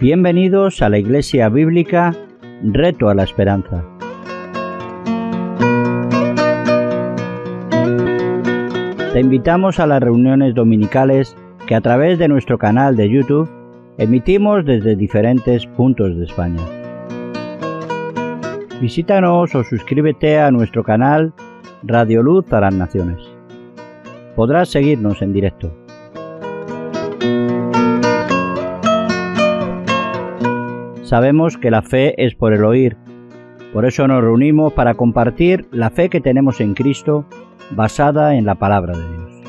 Bienvenidos a la Iglesia Bíblica Reto a la Esperanza. Te invitamos a las reuniones dominicales que a través de nuestro canal de YouTube emitimos desde diferentes puntos de España. Visítanos o suscríbete a nuestro canal Radio Luz para las Naciones. Podrás seguirnos en directo. Sabemos que la fe es por el oír. Por eso nos reunimos para compartir la fe que tenemos en Cristo basada en la palabra de Dios.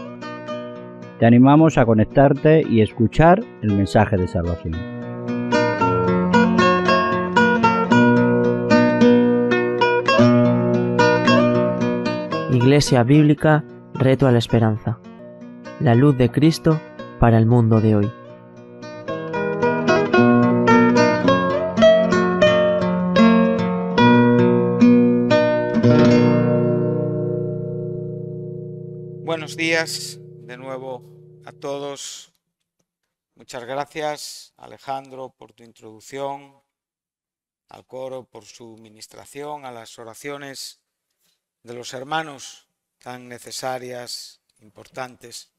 Te animamos a conectarte y escuchar el mensaje de salvación. Iglesia Bíblica, reto a la esperanza. La luz de Cristo para el mundo de hoy. días de nuevo a todos. Muchas gracias, Alejandro, por tu introducción, al coro por su ministración, a las oraciones de los hermanos tan necesarias, importantes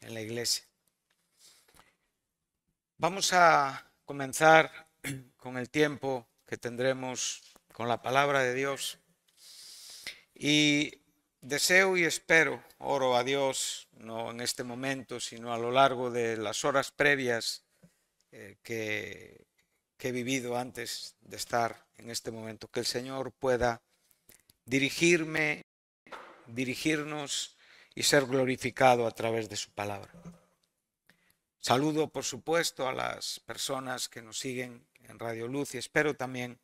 en la iglesia. Vamos a comenzar con el tiempo que tendremos con la palabra de Dios y deseo y espero oro a Dios, no en este momento, sino a lo largo de las horas previas eh, que, que he vivido antes de estar en este momento, que el Señor pueda dirigirme, dirigirnos y ser glorificado a través de su palabra. Saludo, por supuesto, a las personas que nos siguen en Radio Luz y espero también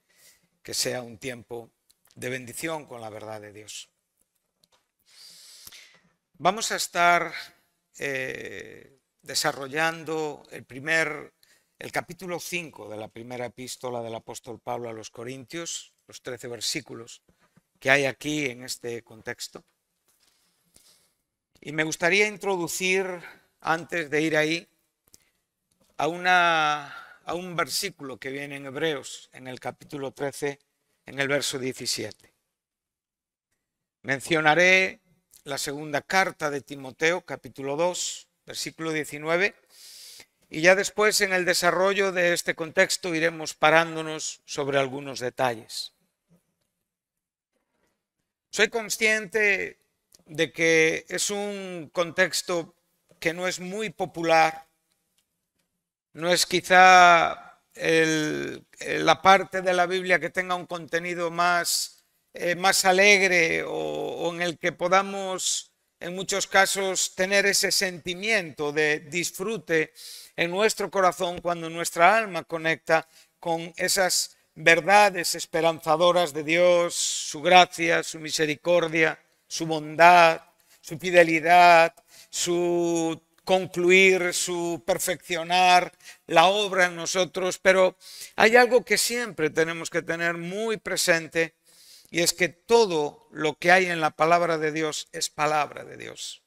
que sea un tiempo de bendición con la verdad de Dios. Vamos a estar eh, desarrollando el primer, el capítulo 5 de la primera epístola del apóstol Pablo a los Corintios, los 13 versículos que hay aquí en este contexto. Y me gustaría introducir, antes de ir ahí, a, a un versículo que viene en Hebreos, en el capítulo 13, en el verso 17. Mencionaré la segunda carta de Timoteo, capítulo 2, versículo 19. Y ya después en el desarrollo de este contexto iremos parándonos sobre algunos detalles. Soy consciente de que es un contexto que no es muy popular, no es quizá la parte de la Biblia que tenga un contenido más eh, más alegre o, en el que podamos en muchos casos tener ese sentimiento de disfrute en nuestro corazón cuando nuestra alma conecta con esas verdades esperanzadoras de Dios, su gracia, su misericordia, su bondad, su fidelidad, su concluir, su perfeccionar la obra en nosotros, pero hay algo que siempre tenemos que tener muy presente y es que todo lo que hay en la palabra de Dios es palabra de Dios.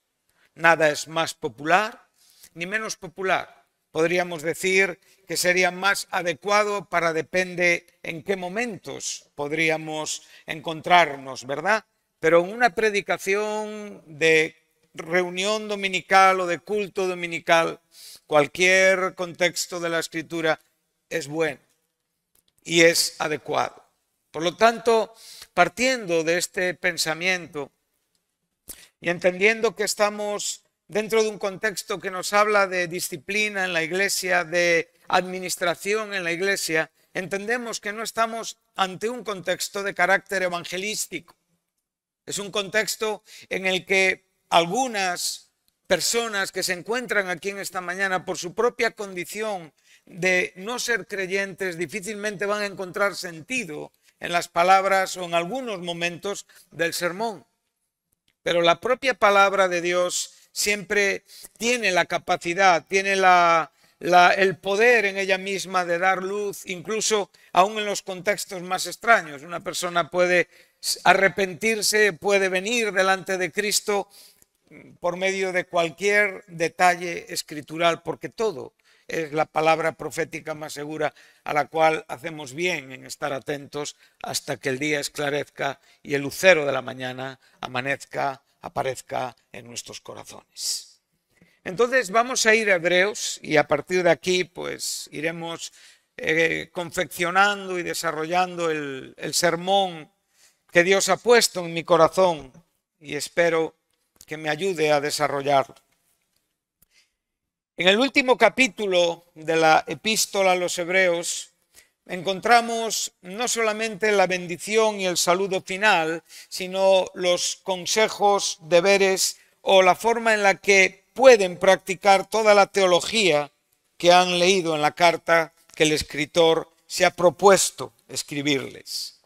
Nada es más popular ni menos popular. Podríamos decir que sería más adecuado para depende en qué momentos podríamos encontrarnos, ¿verdad? Pero una predicación de reunión dominical o de culto dominical, cualquier contexto de la escritura es bueno y es adecuado. Por lo tanto, partiendo de este pensamiento y entendiendo que estamos dentro de un contexto que nos habla de disciplina en la iglesia, de administración en la iglesia, entendemos que no estamos ante un contexto de carácter evangelístico. Es un contexto en el que algunas personas que se encuentran aquí en esta mañana por su propia condición de no ser creyentes difícilmente van a encontrar sentido en las palabras o en algunos momentos del sermón. Pero la propia palabra de Dios siempre tiene la capacidad, tiene el poder en ella misma de dar luz, incluso aún en los contextos más extraños. Una persona puede arrepentirse, puede venir delante de Cristo por medio de cualquier detalle escritural, porque todo es la palabra profética más segura a la cual hacemos bien en estar atentos hasta que el día esclarezca y el lucero de la mañana amanezca, aparezca en nuestros corazones. Entonces vamos a ir a Hebreos y a partir de aquí pues iremos eh, confeccionando y desarrollando el, el sermón que Dios ha puesto en mi corazón y espero que me ayude a desarrollarlo. En el último capítulo de la epístola a los hebreos encontramos no solamente la bendición y el saludo final, sino los consejos, deberes o la forma en la que pueden practicar toda la teología que han leído en la carta que el escritor se ha propuesto escribirles.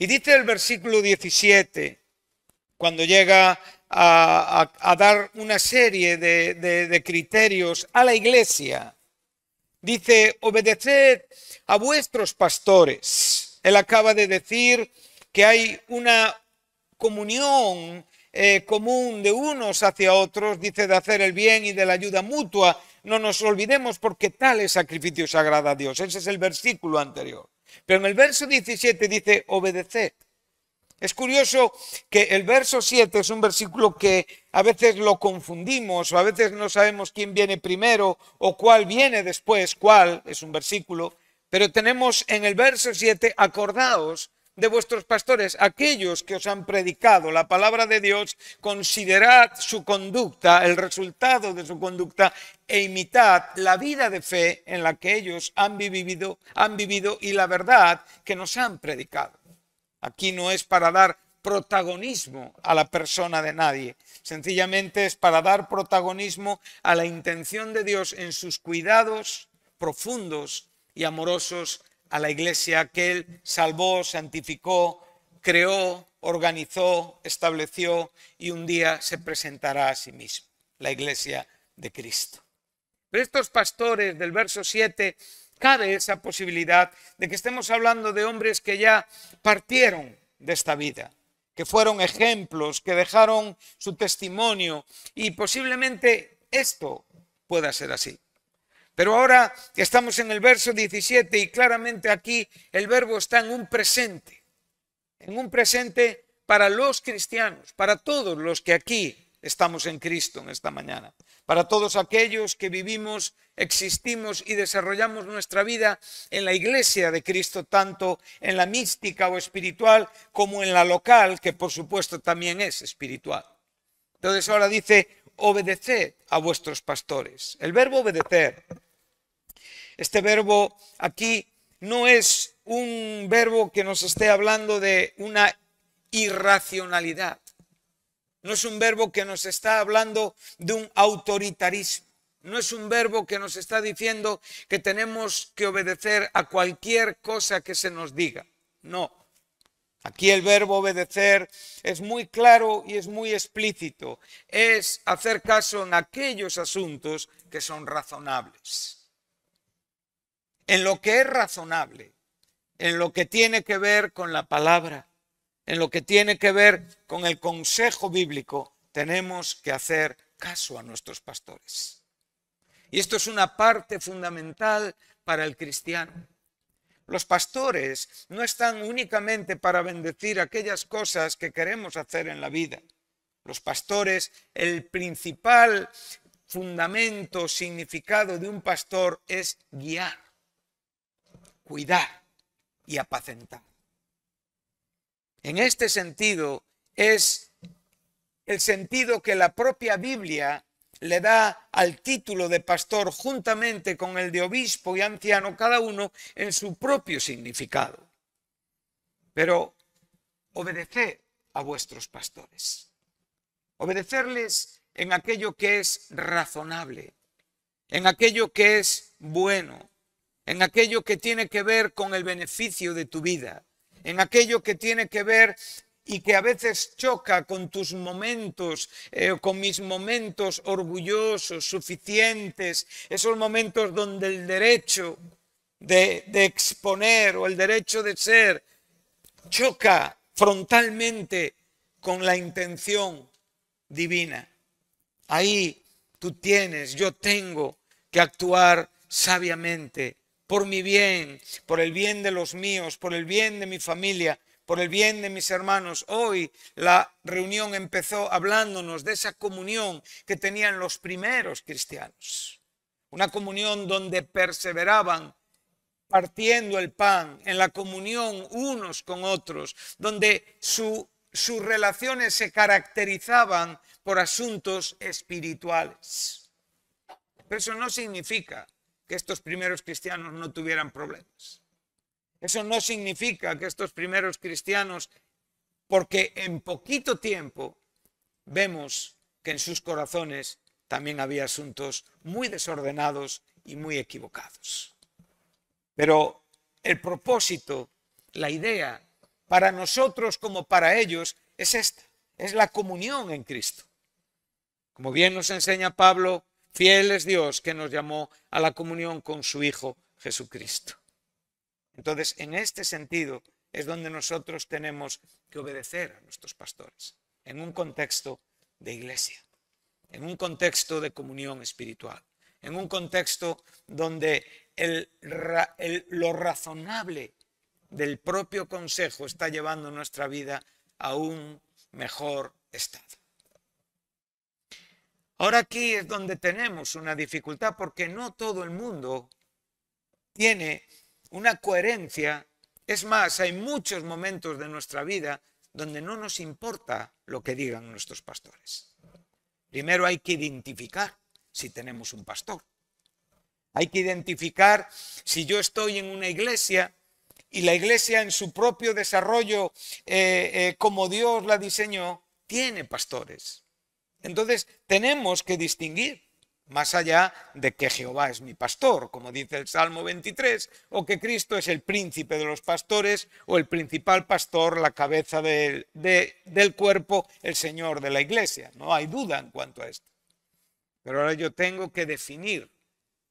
Y dice el versículo 17, cuando llega a, dar una serie de, criterios a la iglesia. Dice, obedeced a vuestros pastores. Él acaba de decir que hay una comunión eh, común de unos hacia otros, dice de hacer el bien y de la ayuda mutua. No nos olvidemos porque tal es sacrificio sagrado a Dios. Ese es el versículo anterior. Pero en el verso 17 dice, obedeced. Es curioso que el verso 7 es un versículo que a veces lo confundimos o a veces no sabemos quién viene primero o cuál viene después, cuál es un versículo, pero tenemos en el verso 7 acordados de vuestros pastores, aquellos que os han predicado la palabra de Dios, considerad su conducta, el resultado de su conducta e imitad la vida de fe en la que ellos han vivido, han vivido y la verdad que nos han predicado. Aquí no es para dar protagonismo a la persona de nadie, sencillamente es para dar protagonismo a la intención de Dios en sus cuidados profundos y amorosos a la iglesia que Él salvó, santificó, creó, organizó, estableció y un día se presentará a sí mismo, la iglesia de Cristo. Pero estos pastores del verso 7 cabe esa posibilidad de que estemos hablando de hombres que ya partieron de esta vida, que fueron ejemplos, que dejaron su testimonio y posiblemente esto pueda ser así. Pero ahora estamos en el verso 17 y claramente aquí el verbo está en un presente, en un presente para los cristianos, para todos los que aquí estamos en Cristo en esta mañana. Para todos aquellos que vivimos, existimos y desarrollamos nuestra vida en la iglesia de Cristo, tanto en la mística o espiritual como en la local, que por supuesto también es espiritual. Entonces ahora dice, obedeced a vuestros pastores. El verbo obedecer, este verbo aquí no es un verbo que nos esté hablando de una irracionalidad no es un verbo que nos está hablando de un autoritarismo. No es un verbo que nos está diciendo que tenemos que obedecer a cualquier cosa que se nos diga. No. Aquí el verbo obedecer es muy claro y es muy explícito. Es hacer caso en aquellos asuntos que son razonables. En lo que es razonable, en lo que tiene que ver con la palabra, en lo que tiene que ver con el consejo bíblico, tenemos que hacer caso a nuestros pastores. Y esto es una parte fundamental para el cristiano. Los pastores no están únicamente para bendecir aquellas cosas que queremos hacer en la vida. Los pastores, el principal fundamento, significado de un pastor es guiar, cuidar y apacentar. En este sentido, es el sentido que la propia Biblia le da al título de pastor juntamente con el de obispo y anciano, cada uno en su propio significado. Pero obedecer a vuestros pastores. Obedecerles en aquello que es razonable, en aquello que es bueno, en aquello que tiene que ver con el beneficio de tu vida, en aquello que tiene que ver y que a veces choca con tus momentos, eh, con mis momentos orgullosos, suficientes, esos momentos donde el derecho de exponer o el derecho de ser choca frontalmente con la intención divina. Ahí tú tienes, yo tengo que actuar sabiamente por mi bien, por el bien de los míos, por el bien de mi familia, por el bien de mis hermanos. Hoy la reunión empezó hablándonos de esa comunión que tenían los primeros cristianos. Una comunión donde perseveraban partiendo el pan, en la comunión unos con otros, donde sus relaciones se caracterizaban por asuntos espirituales. Pero eso no significa que estos primeros cristianos no tuvieran problemas. Eso no significa que estos primeros cristianos, porque en poquito tiempo vemos que en sus corazones también había asuntos muy desordenados y muy equivocados. Pero el propósito, la idea, para nosotros como para ellos, es esta, es la comunión en Cristo. Como bien nos enseña Pablo Fiel es Dios que nos llamó a la comunión con su Hijo Jesucristo. Entonces, en este sentido es donde nosotros tenemos que obedecer a nuestros pastores, en un contexto de iglesia, en un contexto de comunión espiritual, en un contexto donde lo razonable del propio consejo está llevando nuestra vida a un mejor estado. Ahora aquí es donde tenemos una dificultad porque no todo el mundo tiene una coherencia. Es más, hay muchos momentos de nuestra vida donde no nos importa lo que digan nuestros pastores. Primero hay que identificar si tenemos un pastor. Hay que identificar si yo estoy en una iglesia y la iglesia en su propio desarrollo, eh, eh, como Dios la diseñó, tiene pastores. Entonces tenemos que distinguir, más allá de que Jehová es mi pastor, como dice el Salmo 23, o que Cristo es el príncipe de los pastores, o el principal pastor, la cabeza del, del cuerpo, el Señor de la iglesia. No hay duda en cuanto a esto. Pero ahora yo tengo que definir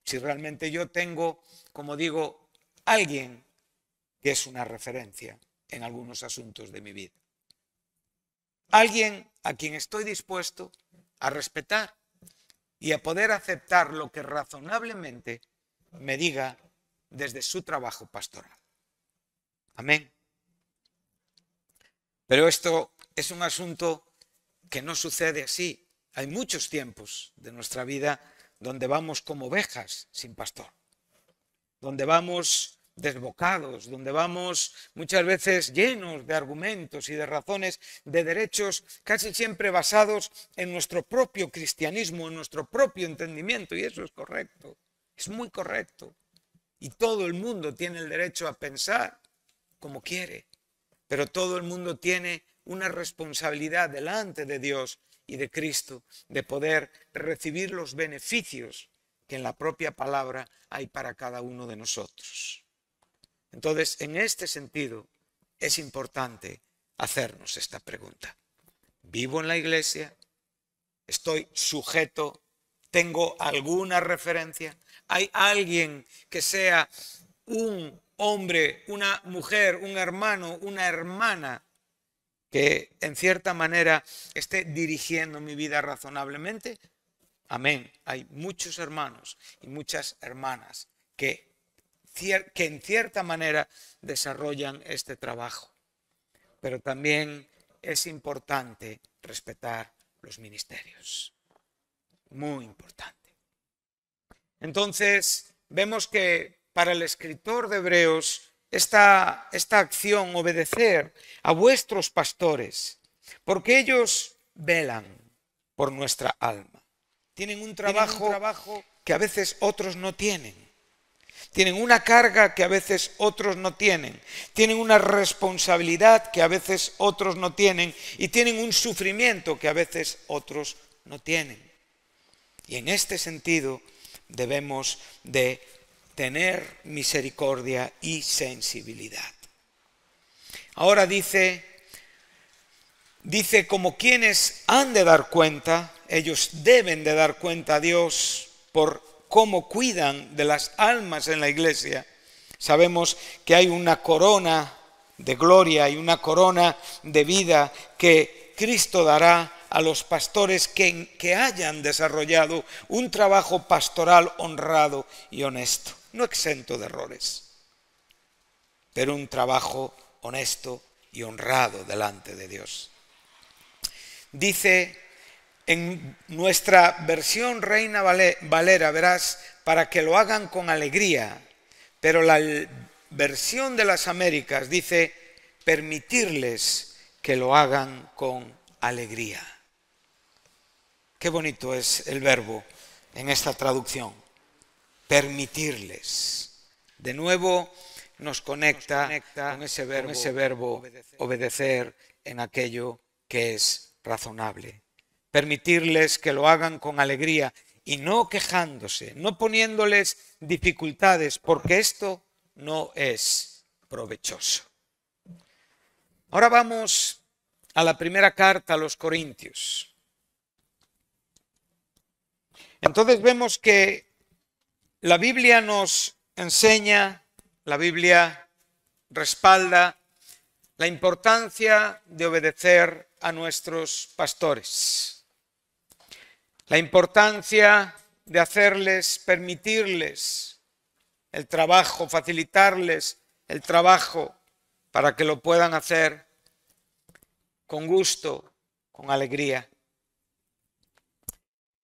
si realmente yo tengo, como digo, alguien que es una referencia en algunos asuntos de mi vida. Alguien a quien estoy dispuesto a respetar y a poder aceptar lo que razonablemente me diga desde su trabajo pastoral. Amén. Pero esto es un asunto que no sucede así. Hay muchos tiempos de nuestra vida donde vamos como ovejas sin pastor, donde vamos desbocados, donde vamos muchas veces llenos de argumentos y de razones, de derechos, casi siempre basados en nuestro propio cristianismo, en nuestro propio entendimiento, y eso es correcto, es muy correcto. Y todo el mundo tiene el derecho a pensar como quiere, pero todo el mundo tiene una responsabilidad delante de Dios y de Cristo de poder recibir los beneficios que en la propia palabra hay para cada uno de nosotros. Entonces, en este sentido, es importante hacernos esta pregunta. ¿Vivo en la iglesia? ¿Estoy sujeto? ¿Tengo alguna referencia? ¿Hay alguien que sea un hombre, una mujer, un hermano, una hermana que en cierta manera esté dirigiendo mi vida razonablemente? Amén. Hay muchos hermanos y muchas hermanas que que en cierta manera desarrollan este trabajo. Pero también es importante respetar los ministerios. Muy importante. Entonces, vemos que para el escritor de Hebreos, esta, esta acción, obedecer a vuestros pastores, porque ellos velan por nuestra alma. Tienen un trabajo, ¿Tienen un trabajo que a veces otros no tienen tienen una carga que a veces otros no tienen, tienen una responsabilidad que a veces otros no tienen y tienen un sufrimiento que a veces otros no tienen. Y en este sentido debemos de tener misericordia y sensibilidad. Ahora dice, dice como quienes han de dar cuenta, ellos deben de dar cuenta a Dios por cómo cuidan de las almas en la iglesia, sabemos que hay una corona de gloria y una corona de vida que Cristo dará a los pastores que, que, hayan desarrollado un trabajo pastoral honrado y honesto, no exento de errores, pero un trabajo honesto y honrado delante de Dios. Dice en nuestra versión Reina Valera verás para que lo hagan con alegría, pero la versión de las Américas dice permitirles que lo hagan con alegría. Qué bonito es el verbo en esta traducción, permitirles. De nuevo nos conecta, con, ese verbo, obedecer en aquello que es razonable permitirles que lo hagan con alegría y no quejándose, no poniéndoles dificultades, porque esto no es provechoso. Ahora vamos a la primera carta a los Corintios. Entonces vemos que la Biblia nos enseña, la Biblia respalda la importancia de obedecer a nuestros pastores. La importancia de hacerles, permitirles el trabajo, facilitarles el trabajo para que lo puedan hacer con gusto, con alegría.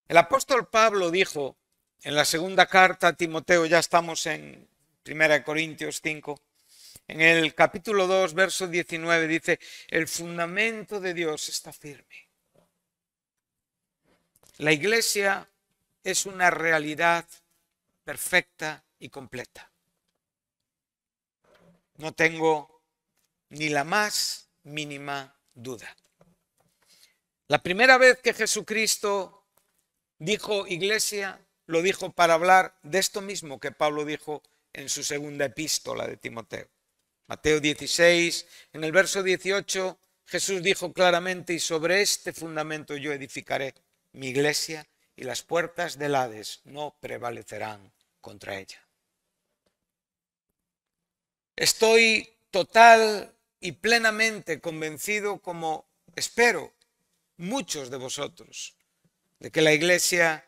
El apóstol Pablo dijo en la segunda carta a Timoteo, ya estamos en 1 Corintios 5, en el capítulo 2, verso 19, dice, el fundamento de Dios está firme. La iglesia es una realidad perfecta y completa. No tengo ni la más mínima duda. La primera vez que Jesucristo dijo iglesia, lo dijo para hablar de esto mismo que Pablo dijo en su segunda epístola de Timoteo. Mateo 16, en el verso 18, Jesús dijo claramente, y sobre este fundamento yo edificaré mi iglesia, y las puertas del Hades no prevalecerán contra ella. Estoy total y plenamente convencido, como espero muchos de vosotros, de que la iglesia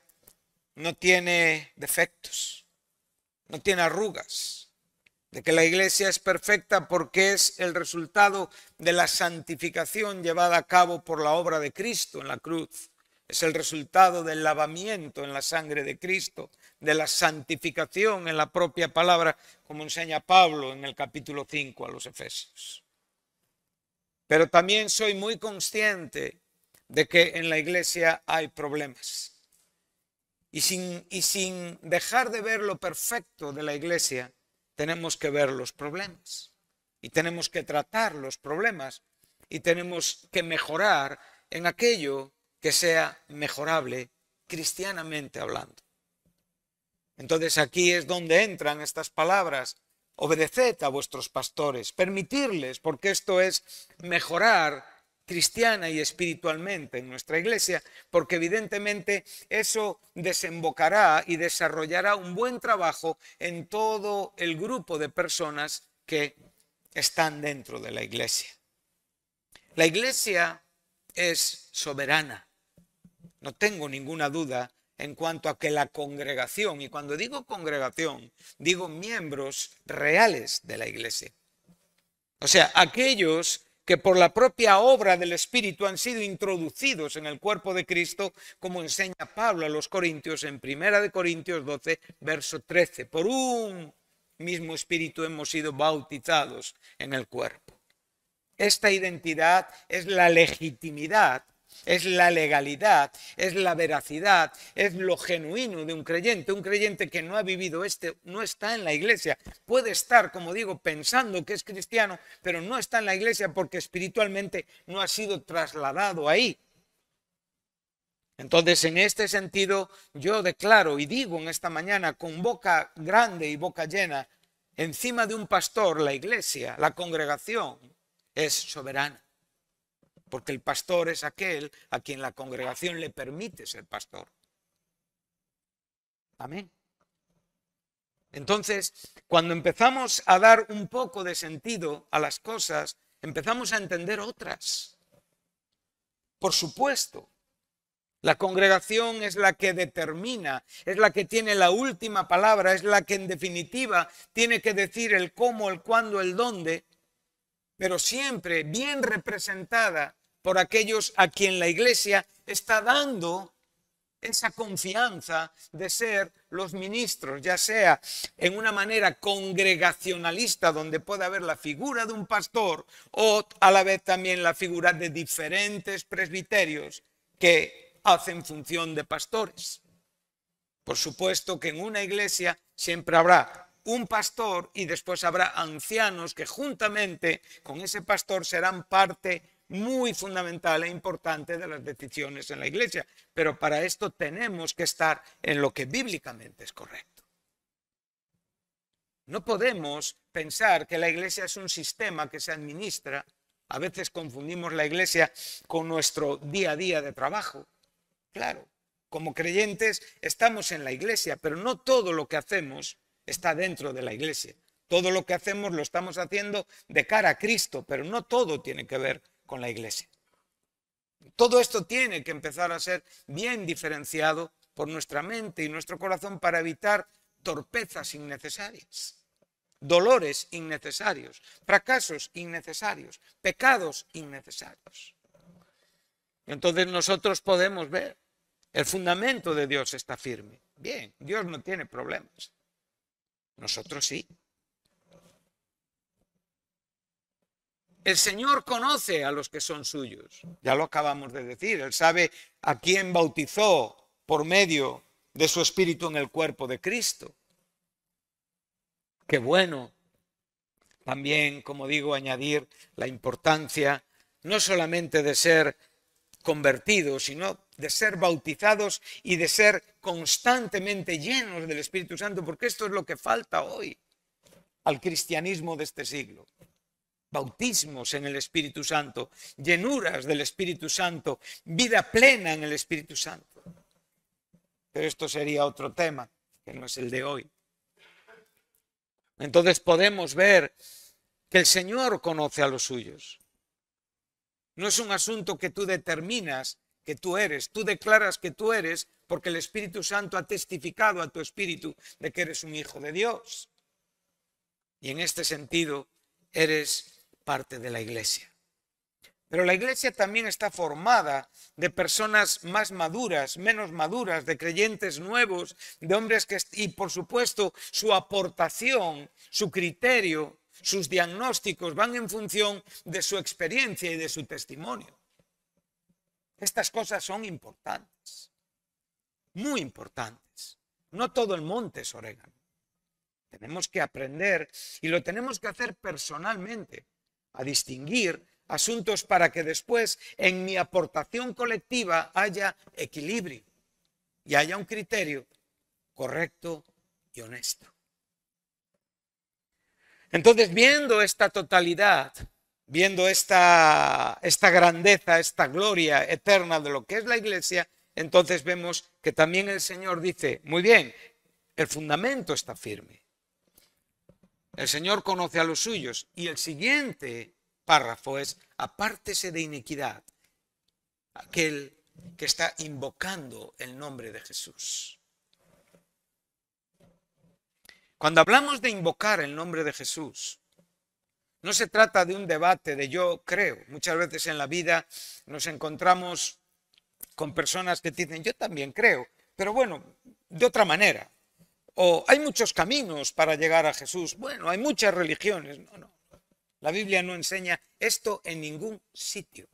no tiene defectos, no tiene arrugas, de que la iglesia es perfecta porque es el resultado de la santificación llevada a cabo por la obra de Cristo en la cruz es el resultado del lavamiento en la sangre de Cristo, de la santificación en la propia palabra, como enseña Pablo en el capítulo 5 a los Efesios. Pero también soy muy consciente de que en la iglesia hay problemas. Y sin, y sin dejar de ver lo perfecto de la iglesia, tenemos que ver los problemas. Y tenemos que tratar los problemas. Y tenemos que mejorar en aquello que sea mejorable cristianamente hablando. Entonces aquí es donde entran estas palabras. Obedeced a vuestros pastores, permitirles, porque esto es mejorar cristiana y espiritualmente en nuestra iglesia, porque evidentemente eso desembocará y desarrollará un buen trabajo en todo el grupo de personas que están dentro de la iglesia. La iglesia es soberana. No tengo ninguna duda en cuanto a que la congregación, y cuando digo congregación, digo miembros reales de la iglesia. O sea, aquellos que por la propia obra del Espíritu han sido introducidos en el cuerpo de Cristo, como enseña Pablo a los Corintios en Primera de Corintios 12, verso 13. Por un mismo Espíritu hemos sido bautizados en el cuerpo. Esta identidad es la legitimidad es la legalidad, es la veracidad, es lo genuino de un creyente. Un creyente que no ha vivido este, no está en la iglesia. Puede estar, como digo, pensando que es cristiano, pero no está en la iglesia porque espiritualmente no ha sido trasladado ahí. Entonces, en este sentido, yo declaro y digo en esta mañana con boca grande y boca llena, encima de un pastor, la iglesia, la congregación, es soberana porque el pastor es aquel a quien la congregación le permite ser pastor. Amén. Entonces, cuando empezamos a dar un poco de sentido a las cosas, empezamos a entender otras. Por supuesto, la congregación es la que determina, es la que tiene la última palabra, es la que en definitiva tiene que decir el cómo, el cuándo, el dónde, pero siempre bien representada por aquellos a quien la iglesia está dando esa confianza de ser los ministros, ya sea en una manera congregacionalista donde pueda haber la figura de un pastor o a la vez también la figura de diferentes presbiterios que hacen función de pastores. Por supuesto que en una iglesia siempre habrá un pastor y después habrá ancianos que juntamente con ese pastor serán parte muy fundamental e importante de las decisiones en la iglesia. Pero para esto tenemos que estar en lo que bíblicamente es correcto. No podemos pensar que la iglesia es un sistema que se administra. A veces confundimos la iglesia con nuestro día a día de trabajo. Claro, como creyentes estamos en la iglesia, pero no todo lo que hacemos está dentro de la iglesia. Todo lo que hacemos lo estamos haciendo de cara a Cristo, pero no todo tiene que ver con la iglesia. Todo esto tiene que empezar a ser bien diferenciado por nuestra mente y nuestro corazón para evitar torpezas innecesarias, dolores innecesarios, fracasos innecesarios, pecados innecesarios. Entonces nosotros podemos ver, el fundamento de Dios está firme. Bien, Dios no tiene problemas. Nosotros sí. El Señor conoce a los que son suyos. Ya lo acabamos de decir. Él sabe a quién bautizó por medio de su espíritu en el cuerpo de Cristo. Qué bueno. También, como digo, añadir la importancia no solamente de ser convertido, sino de ser bautizados y de ser constantemente llenos del Espíritu Santo, porque esto es lo que falta hoy al cristianismo de este siglo. Bautismos en el Espíritu Santo, llenuras del Espíritu Santo, vida plena en el Espíritu Santo. Pero esto sería otro tema, que no es el de hoy. Entonces podemos ver que el Señor conoce a los suyos. No es un asunto que tú determinas que tú eres. Tú declaras que tú eres porque el Espíritu Santo ha testificado a tu espíritu de que eres un hijo de Dios. Y en este sentido, eres parte de la iglesia. Pero la iglesia también está formada de personas más maduras, menos maduras, de creyentes nuevos, de hombres que, y por supuesto, su aportación, su criterio, sus diagnósticos van en función de su experiencia y de su testimonio. Estas cosas son importantes, muy importantes. No todo el monte es orégano. Tenemos que aprender y lo tenemos que hacer personalmente, a distinguir asuntos para que después en mi aportación colectiva haya equilibrio y haya un criterio correcto y honesto. Entonces, viendo esta totalidad, viendo esta, grandeza, esta gloria eterna de lo que es la iglesia, entonces vemos que también el Señor dice, muy bien, el fundamento está firme. El Señor conoce a los suyos. Y el siguiente párrafo es, apártese de iniquidad aquel que está invocando el nombre de Jesús. Cuando hablamos de invocar el nombre de Jesús, no se trata de un debate de yo creo. Muchas veces en la vida nos encontramos con personas que dicen yo también creo, pero bueno, de otra manera. O hay muchos caminos para llegar a Jesús. Bueno, hay muchas religiones. No, no. La Biblia no enseña esto en ningún sitio.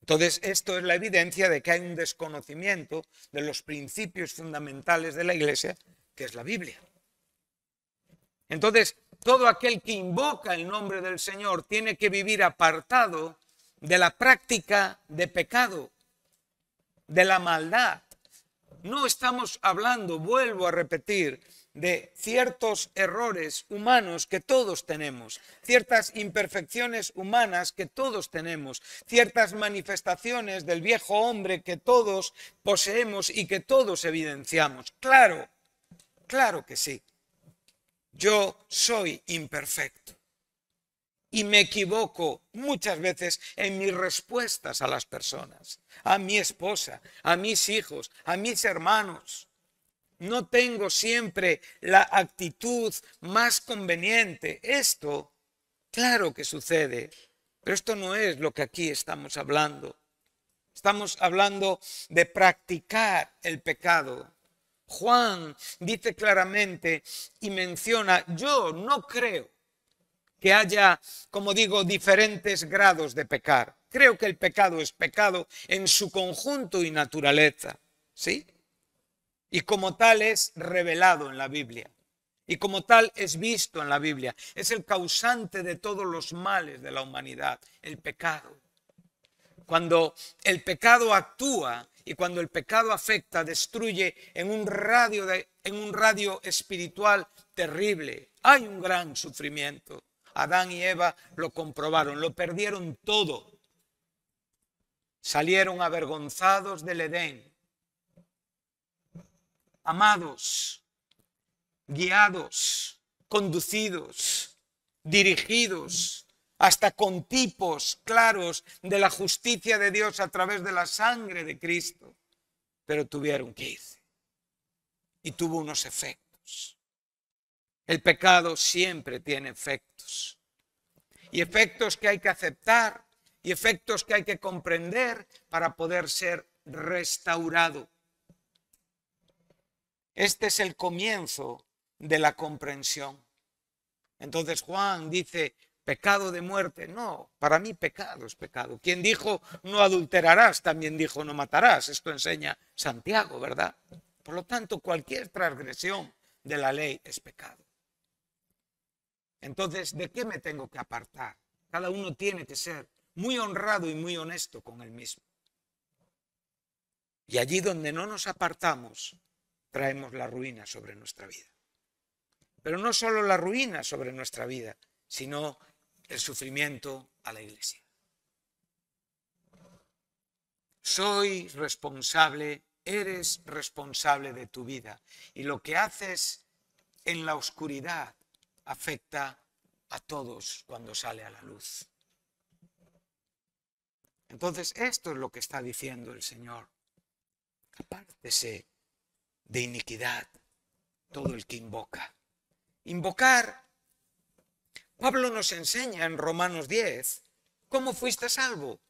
Entonces, esto es la evidencia de que hay un desconocimiento de los principios fundamentales de la Iglesia, que es la Biblia. Entonces, todo aquel que invoca el nombre del Señor tiene que vivir apartado de la práctica de pecado, de la maldad. No estamos hablando, vuelvo a repetir, de ciertos errores humanos que todos tenemos, ciertas imperfecciones humanas que todos tenemos, ciertas manifestaciones del viejo hombre que todos poseemos y que todos evidenciamos. Claro, claro que sí. Yo soy imperfecto y me equivoco muchas veces en mis respuestas a las personas, a mi esposa, a mis hijos, a mis hermanos. No tengo siempre la actitud más conveniente. Esto, claro que sucede, pero esto no es lo que aquí estamos hablando. Estamos hablando de practicar el pecado Juan dice claramente y menciona, yo no creo que haya, como digo, diferentes grados de pecar. Creo que el pecado es pecado en su conjunto y naturaleza, ¿sí? Y como tal es revelado en la Biblia. Y como tal es visto en la Biblia. Es el causante de todos los males de la humanidad, el pecado cuando el pecado actúa y cuando el pecado afecta, destruye en un radio, en un radio espiritual terrible. Hay un gran sufrimiento. Adán y Eva lo comprobaron, lo perdieron todo. Salieron avergonzados del Edén. Amados, guiados, conducidos, dirigidos hasta con tipos claros de la justicia de Dios a través de la sangre de Cristo, pero tuvieron que irse. Y tuvo unos efectos. El pecado siempre tiene efectos. Y efectos que hay que aceptar y efectos que hay que comprender para poder ser restaurado. Este es el comienzo de la comprensión. Entonces Juan dice, pecado de muerte. No, para mí pecado es pecado. Quien dijo no adulterarás, también dijo no matarás. Esto enseña Santiago, ¿verdad? Por lo tanto, cualquier transgresión de la ley es pecado. Entonces, ¿de qué me tengo que apartar? Cada uno tiene que ser muy honrado y muy honesto con él mismo. Y allí donde no nos apartamos, traemos la ruina sobre nuestra vida. Pero no solo la ruina sobre nuestra vida, sino el sufrimiento a la iglesia. Soy responsable, eres responsable de tu vida y lo que haces en la oscuridad afecta a todos cuando sale a la luz. Entonces, esto es lo que está diciendo el Señor. Apártese de iniquidad todo el que invoca. Invocar Pablo nos enseña en Romanos 10 cómo fuiste salvo,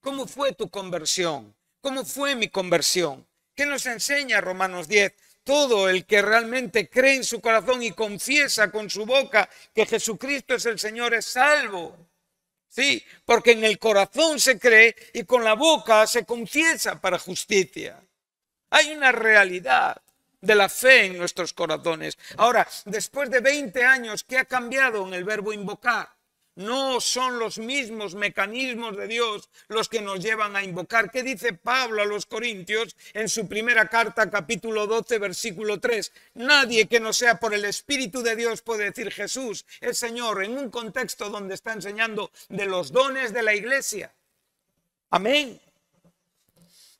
cómo fue tu conversión, cómo fue mi conversión. ¿Qué nos enseña Romanos 10? Todo el que realmente cree en su corazón y confiesa con su boca que Jesucristo es el Señor es salvo. Sí, porque en el corazón se cree y con la boca se confiesa para justicia. Hay una realidad de la fe en nuestros corazones. Ahora, después de 20 años, ¿qué ha cambiado en el verbo invocar? No son los mismos mecanismos de Dios los que nos llevan a invocar. ¿Qué dice Pablo a los Corintios en su primera carta, capítulo 12, versículo 3? Nadie que no sea por el Espíritu de Dios puede decir Jesús el Señor en un contexto donde está enseñando de los dones de la iglesia. Amén.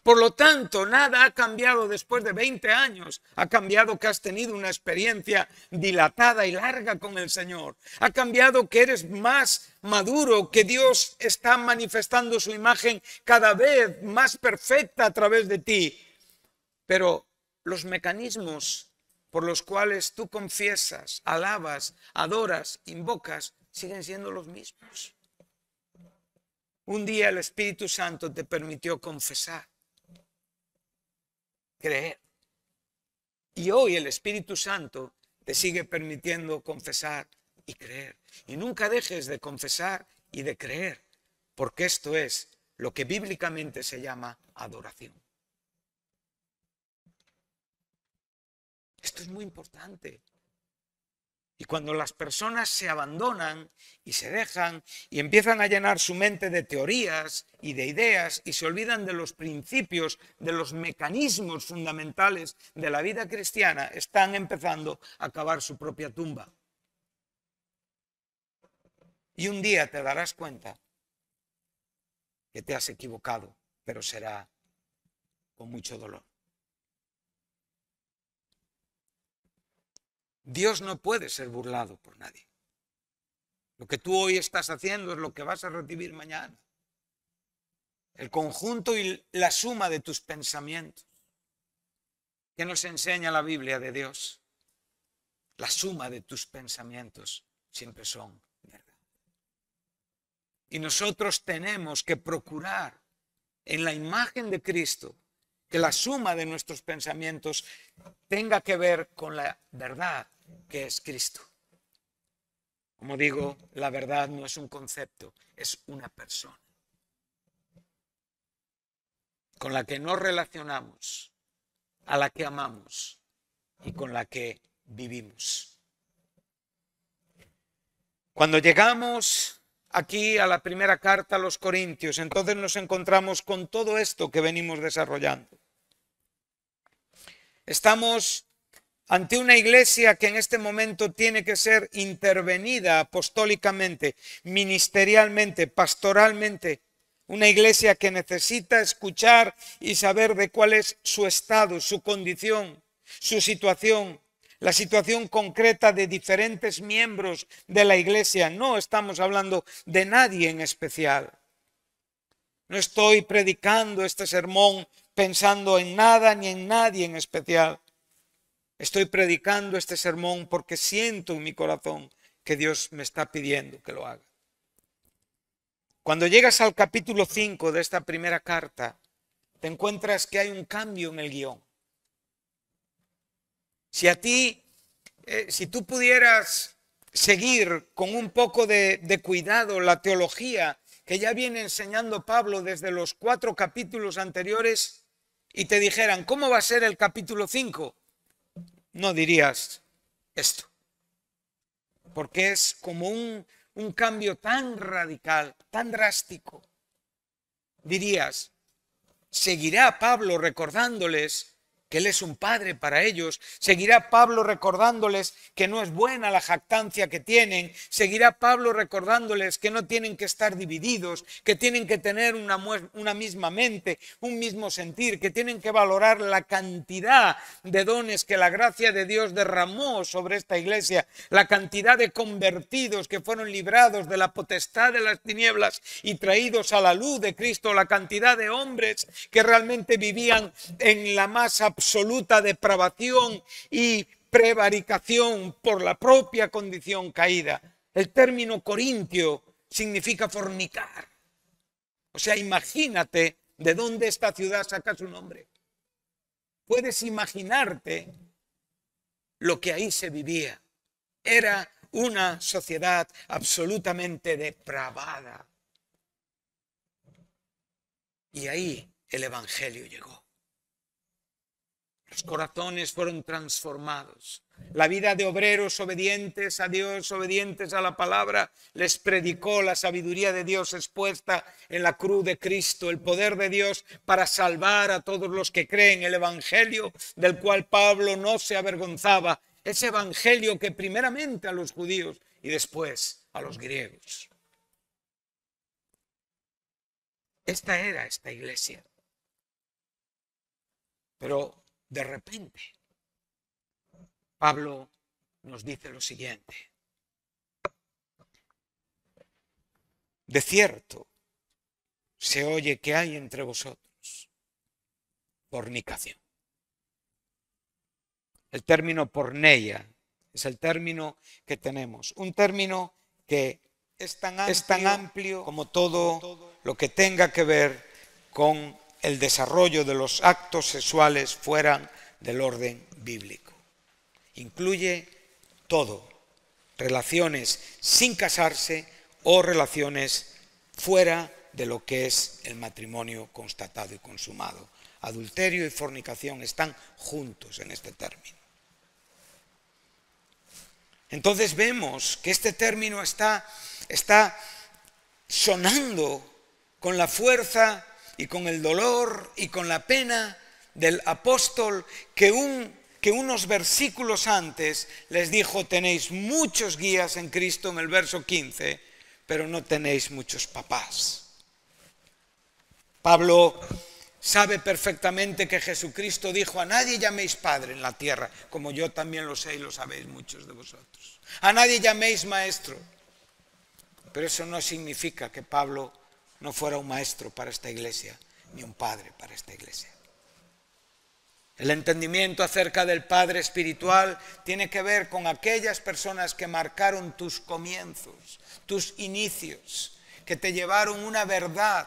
Por lo tanto, nada ha cambiado después de 20 años. Ha cambiado que has tenido una experiencia dilatada y larga con el Señor. Ha cambiado que eres más maduro, que Dios está manifestando su imagen cada vez más perfecta a través de ti. Pero los mecanismos por los cuales tú confiesas, alabas, adoras, invocas, siguen siendo los mismos. Un día el Espíritu Santo te permitió confesar creer. Y hoy el Espíritu Santo te sigue permitiendo confesar y creer. Y nunca dejes de confesar y de creer, porque esto es lo que bíblicamente se llama adoración. Esto es muy importante. Y cuando las personas se abandonan y se dejan y empiezan a llenar su mente de teorías y de ideas y se olvidan de los principios, de los mecanismos fundamentales de la vida cristiana, están empezando a cavar su propia tumba. Y un día te darás cuenta que te has equivocado, pero será con mucho dolor. Dios no puede ser burlado por nadie. Lo que tú hoy estás haciendo es lo que vas a recibir mañana. El conjunto y la suma de tus pensamientos. Que nos enseña la Biblia de Dios? La suma de tus pensamientos siempre son verdad. Y nosotros tenemos que procurar en la imagen de Cristo que la suma de nuestros pensamientos tenga que ver con la verdad que es Cristo. Como digo, la verdad no es un concepto, es una persona con la que nos relacionamos, a la que amamos y con la que vivimos. Cuando llegamos aquí a la primera carta a los Corintios, entonces nos encontramos con todo esto que venimos desarrollando. Estamos ante una iglesia que en este momento tiene que ser intervenida apostólicamente, ministerialmente, pastoralmente. Una iglesia que necesita escuchar y saber de cuál es su estado, su condición, su situación, la situación concreta de diferentes miembros de la iglesia. No estamos hablando de nadie en especial. No estoy predicando este sermón pensando en nada ni en nadie en especial. Estoy predicando este sermón porque siento en mi corazón que Dios me está pidiendo que lo haga. Cuando llegas al capítulo 5 de esta primera carta, te encuentras que hay un cambio en el guión. Si a ti, eh, si tú pudieras seguir con un poco de cuidado la teología que ya viene enseñando Pablo desde los cuatro capítulos anteriores, y te dijeran, ¿cómo va a ser el capítulo 5? No dirías esto, porque es como un, un cambio tan radical, tan drástico. Dirías, ¿seguirá Pablo recordándoles que Él es un padre para ellos. Seguirá Pablo recordándoles que no es buena la jactancia que tienen. Seguirá Pablo recordándoles que no tienen que estar divididos, que tienen que tener una, misma mente, un mismo sentir, que tienen que valorar la cantidad de dones que la gracia de Dios derramó sobre esta iglesia, la cantidad de convertidos que fueron librados de la potestad de las tinieblas y traídos a la luz de Cristo, la cantidad de hombres que realmente vivían en la masa absoluta depravación y prevaricación por la propia condición caída. El término corintio significa fornicar. O sea, imagínate de dónde esta ciudad saca su nombre. Puedes imaginarte lo que ahí se vivía. Era una sociedad absolutamente depravada. Y ahí el Evangelio llegó. Los corazones fueron transformados. La vida de obreros obedientes a Dios, obedientes a la palabra, les predicó la sabiduría de Dios expuesta en la cruz de Cristo, el poder de Dios para salvar a todos los que creen, el Evangelio del cual Pablo no se avergonzaba, ese Evangelio que primeramente a los judíos y después a los griegos. Esta era esta iglesia. Pero de repente. Pablo nos dice lo siguiente. De cierto, se oye que hay entre vosotros fornicación. El término porneia es el término que tenemos, un término que es tan amplio, tan amplio como todo, todo lo que tenga que ver con el desarrollo de los actos sexuales fuera del orden bíblico. Incluye todo, relaciones sin casarse o relaciones fuera de lo que es el matrimonio constatado y consumado. Adulterio y fornicación están juntos en este término. Entonces vemos que este término está, está sonando con la fuerza y con el dolor y con la pena del apóstol que, un, que unos versículos antes les dijo, tenéis muchos guías en Cristo en el verso 15, pero no tenéis muchos papás. Pablo sabe perfectamente que Jesucristo dijo, a nadie llaméis Padre en la tierra, como yo también lo sé y lo sabéis muchos de vosotros. A nadie llaméis Maestro. Pero eso no significa que Pablo no fuera un maestro para esta iglesia, ni un padre para esta iglesia. El entendimiento acerca del Padre Espiritual tiene que ver con aquellas personas que marcaron tus comienzos, tus inicios, que te llevaron una verdad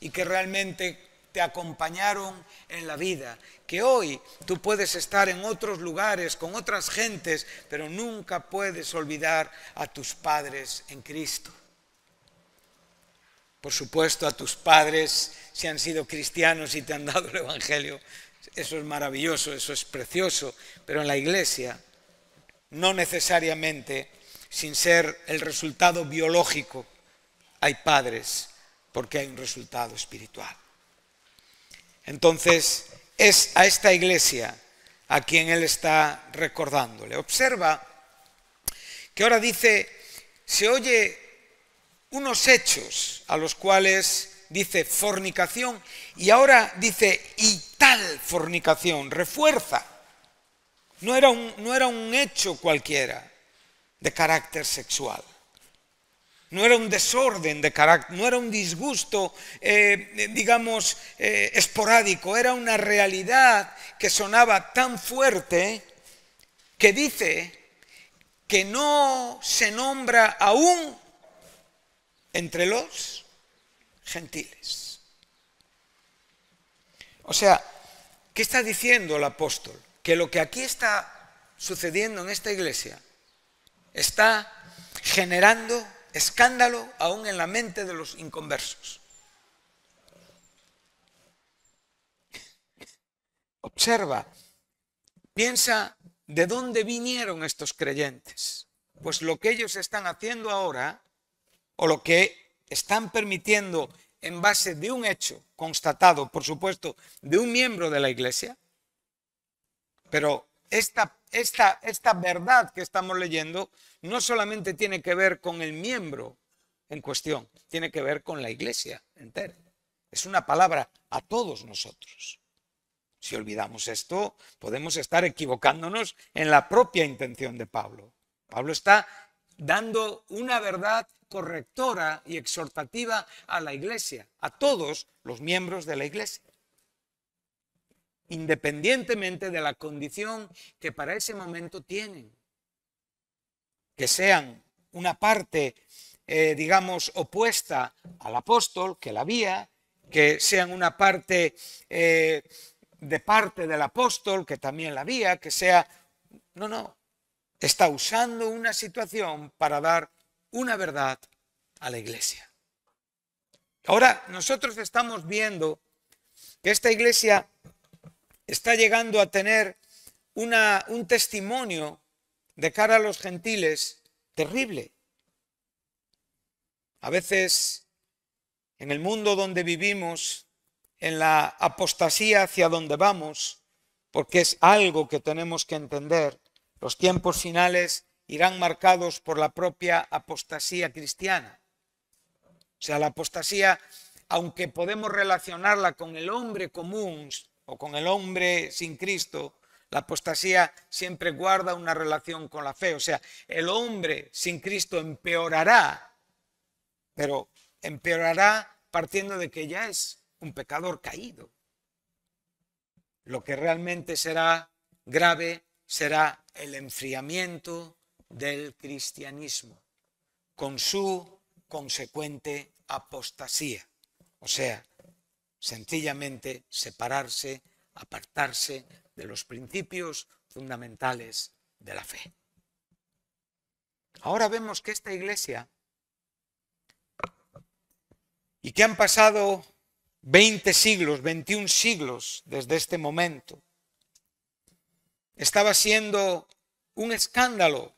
y que realmente te acompañaron en la vida, que hoy tú puedes estar en otros lugares, con otras gentes, pero nunca puedes olvidar a tus padres en Cristo por supuesto, a tus padres si han sido cristianos y te han dado el Evangelio. Eso es maravilloso, eso es precioso, pero en la iglesia no necesariamente, sin ser el resultado biológico, hay padres, porque hay un resultado espiritual. Entonces, es a esta iglesia a quien él está recordándole. Observa que ahora dice, se oye unos hechos a los cuales dice fornicación y ahora dice y tal fornicación, refuerza. No era un, hecho cualquiera de carácter sexual. No era un desorden de carácter, no era un disgusto, eh, digamos, eh, esporádico, era una realidad que sonaba tan fuerte que dice que no se nombra aún entre los gentiles. O sea, ¿qué está diciendo el apóstol? Que lo que aquí está sucediendo en esta iglesia está generando escándalo aún en la mente de los inconversos. Observa, piensa de dónde vinieron estos creyentes. Pues lo que ellos están haciendo ahora o lo que están permitiendo en base de un hecho constatado, por supuesto, de un miembro de la iglesia, pero esta, esta verdad que estamos leyendo no solamente tiene que ver con el miembro en cuestión, tiene que ver con la iglesia entera. Es una palabra a todos nosotros. Si olvidamos esto, podemos estar equivocándonos en la propia intención de Pablo. Pablo está dando una verdad correctora y exhortativa a la iglesia, a todos los miembros de la iglesia independientemente de la condición que para ese momento tienen. Que sean una parte, eh, digamos, opuesta al apóstol, que la vía, que sean una parte eh, de parte del apóstol, que también la vía, que sea... No, no, está usando una situación para dar una verdad a la iglesia. Ahora, nosotros estamos viendo que esta iglesia está llegando a tener una, un testimonio de cara a los gentiles terrible. A veces, en el mundo donde vivimos, en la apostasía hacia donde vamos, porque es algo que tenemos que entender, los tiempos finales irán marcados por la propia apostasía cristiana. O sea, la apostasía, aunque podemos relacionarla con el hombre común o con el hombre sin Cristo, la apostasía siempre guarda una relación con la fe. O sea, el hombre sin Cristo empeorará, pero empeorará partiendo de que ya es un pecador caído. Lo que realmente será grave será el enfriamiento, del cristianismo, con su consecuente apostasía, o sea, sencillamente separarse, apartarse de los principios fundamentales de la fe. Ahora vemos que esta iglesia, y que han pasado 20 siglos, 21 siglos desde este momento, estaba siendo un escándalo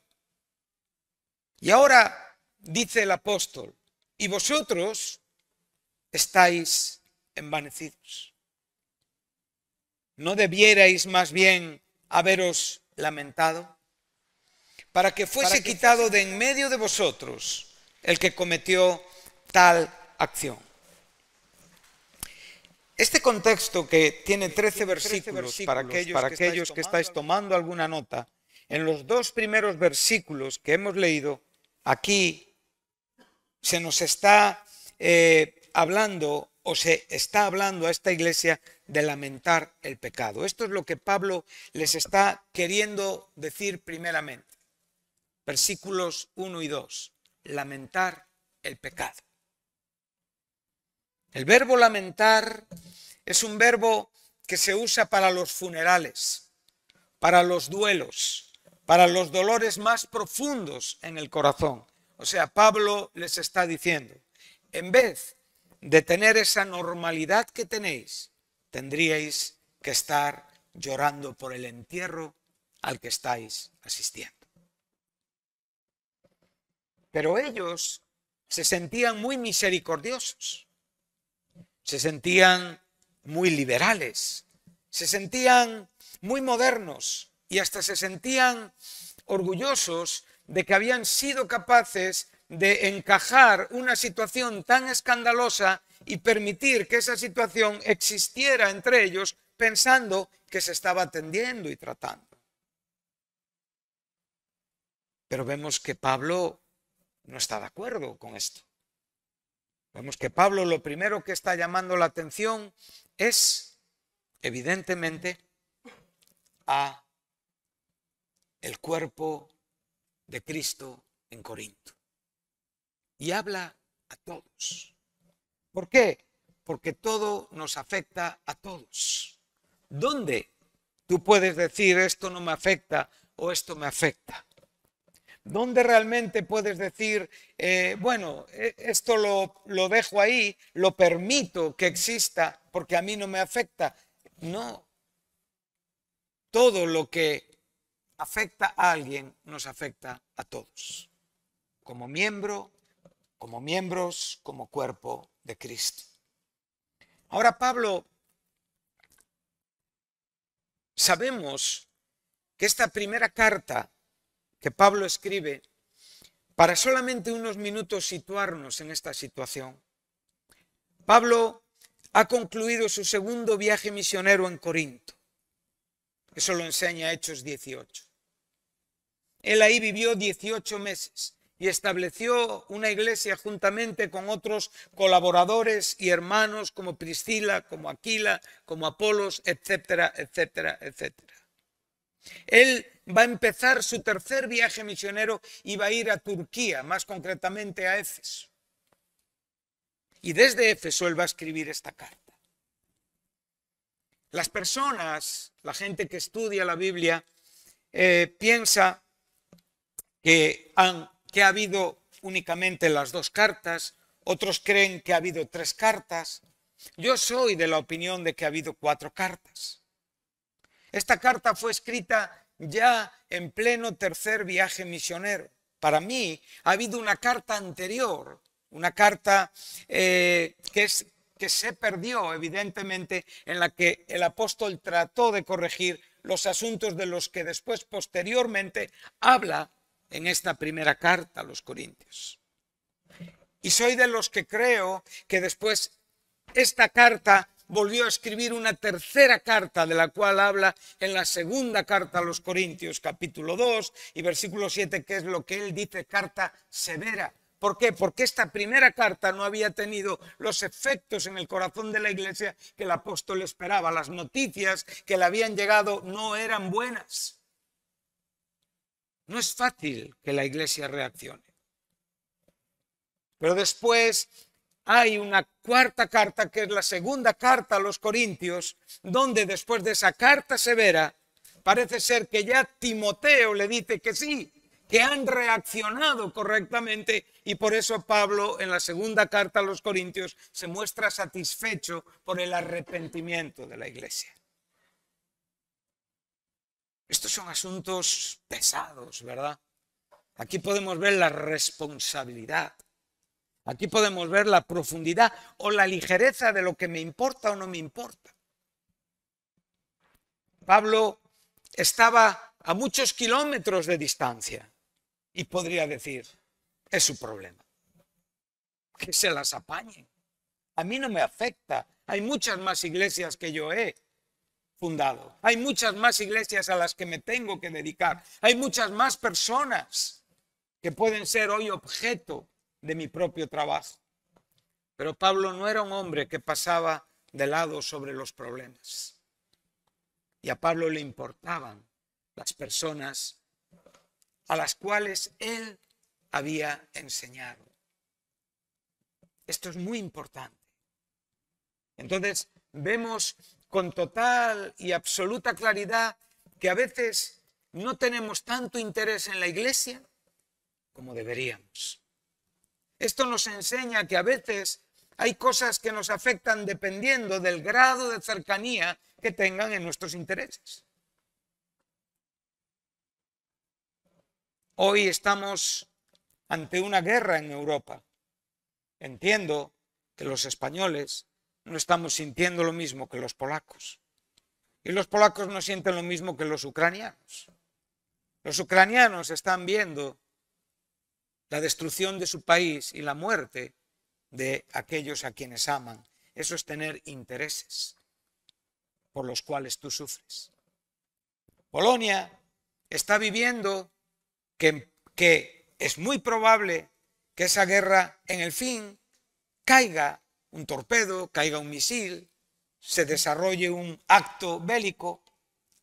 y ahora dice el apóstol, y vosotros estáis envanecidos. ¿No debierais más bien haberos lamentado? Para que fuese quitado de en medio de vosotros el que cometió tal acción. Este contexto que tiene 13 este versículos, para aquellos que, estáis tomando alguna nota, en los dos primeros versículos que hemos leído aquí se nos está eh, hablando o se está hablando a esta iglesia de lamentar el pecado. Esto es lo que Pablo les está queriendo decir primeramente. Versículos 1 y 2. Lamentar el pecado. El verbo lamentar es un verbo que se usa para los funerales, para los duelos, para los dolores más profundos en el corazón. O sea, Pablo les está diciendo, en vez de tener esa normalidad que tenéis, tendríais que estar llorando por el entierro al que estáis asistiendo. Pero ellos se sentían muy misericordiosos, se sentían muy liberales, se sentían muy modernos, y hasta se sentían orgullosos de que habían sido capaces de encajar una situación tan escandalosa y permitir que esa situación existiera entre ellos pensando que se estaba atendiendo y tratando. Pero vemos que Pablo no está de acuerdo con esto. Vemos que Pablo lo primero que está llamando la atención es, evidentemente, a el cuerpo de Cristo en Corinto. Y habla a todos. ¿Por qué? Porque todo nos afecta a todos. ¿Dónde tú puedes decir esto no me afecta o esto me afecta? ¿Dónde realmente puedes decir, eh, bueno, e-, esto lo, lo dejo ahí, lo permito que exista porque a mí no me afecta? No. Todo lo que afecta a alguien, nos afecta a todos, como miembro, como miembros, como cuerpo de Cristo. Ahora Pablo, sabemos que esta primera carta que Pablo escribe, para solamente unos minutos situarnos en esta situación, Pablo ha concluido su segundo viaje misionero en Corinto. Eso lo enseña Hechos 18. Él ahí vivió 18 meses y estableció una iglesia juntamente con otros colaboradores y hermanos como Priscila, como Aquila, como Apolos, etcétera, etcétera, etcétera. Él va a empezar su tercer viaje misionero y va a ir a Turquía, más concretamente a Éfeso. Y desde Éfeso él va a escribir esta carta. Las personas, la gente que estudia la Biblia, eh, piensa que, ha habido únicamente las dos cartas, otros creen que ha habido tres cartas. Yo soy de la opinión de que ha habido cuatro cartas. Esta carta fue escrita ya en pleno tercer viaje misionero. Para mí ha habido una carta anterior, una carta eh, que se perdió evidentemente, en la que el apóstol trató de corregir los asuntos de los que después posteriormente habla en esta primera carta a los Corintios. Y soy de los que creo que después esta carta volvió a escribir una tercera carta de la cual habla en la segunda carta a los Corintios, capítulo 2 y versículo 7, que es lo que él dice carta severa. ¿Por qué? Porque esta primera carta no había tenido los efectos en el corazón de la iglesia que el apóstol esperaba. Las noticias que le habían llegado no eran buenas. No es fácil que la iglesia reaccione. Pero después hay una cuarta carta, que es la segunda carta a los Corintios, donde después de esa carta severa, parece ser que ya Timoteo le dice que sí, que han reaccionado correctamente y por eso Pablo en la segunda carta a los Corintios se muestra satisfecho por el arrepentimiento de la iglesia. Estos son asuntos pesados, ¿verdad? Aquí podemos ver la responsabilidad. Aquí podemos ver la profundidad o la ligereza de lo que me importa o no me importa. Pablo estaba a muchos kilómetros de distancia y podría decir, es su problema. Que se las apañe. A mí no me afecta. Hay muchas más iglesias que yo he fundado. Hay muchas más iglesias a las que me tengo que dedicar. Hay muchas más personas que pueden ser hoy objeto de mi propio trabajo. Pero Pablo no era un hombre que pasaba de lado sobre los problemas. Y a Pablo le importaban las personas a las cuales él había enseñado. Esto es muy importante. Entonces, vemos con total y absoluta claridad que a veces no tenemos tanto interés en la iglesia como deberíamos. Esto nos enseña que a veces hay cosas que nos afectan dependiendo del grado de cercanía que tengan en nuestros intereses. Hoy estamos ante una guerra en Europa. Entiendo que los españoles no estamos sintiendo lo mismo que los polacos. Y los polacos no sienten lo mismo que los ucranianos. Los ucranianos están viendo la destrucción de su país y la muerte de aquellos a quienes aman. Eso es tener intereses por los cuales tú sufres. Polonia está viviendo que, que es muy probable que esa guerra en el fin caiga un torpedo, caiga un misil, se desarrolle un acto bélico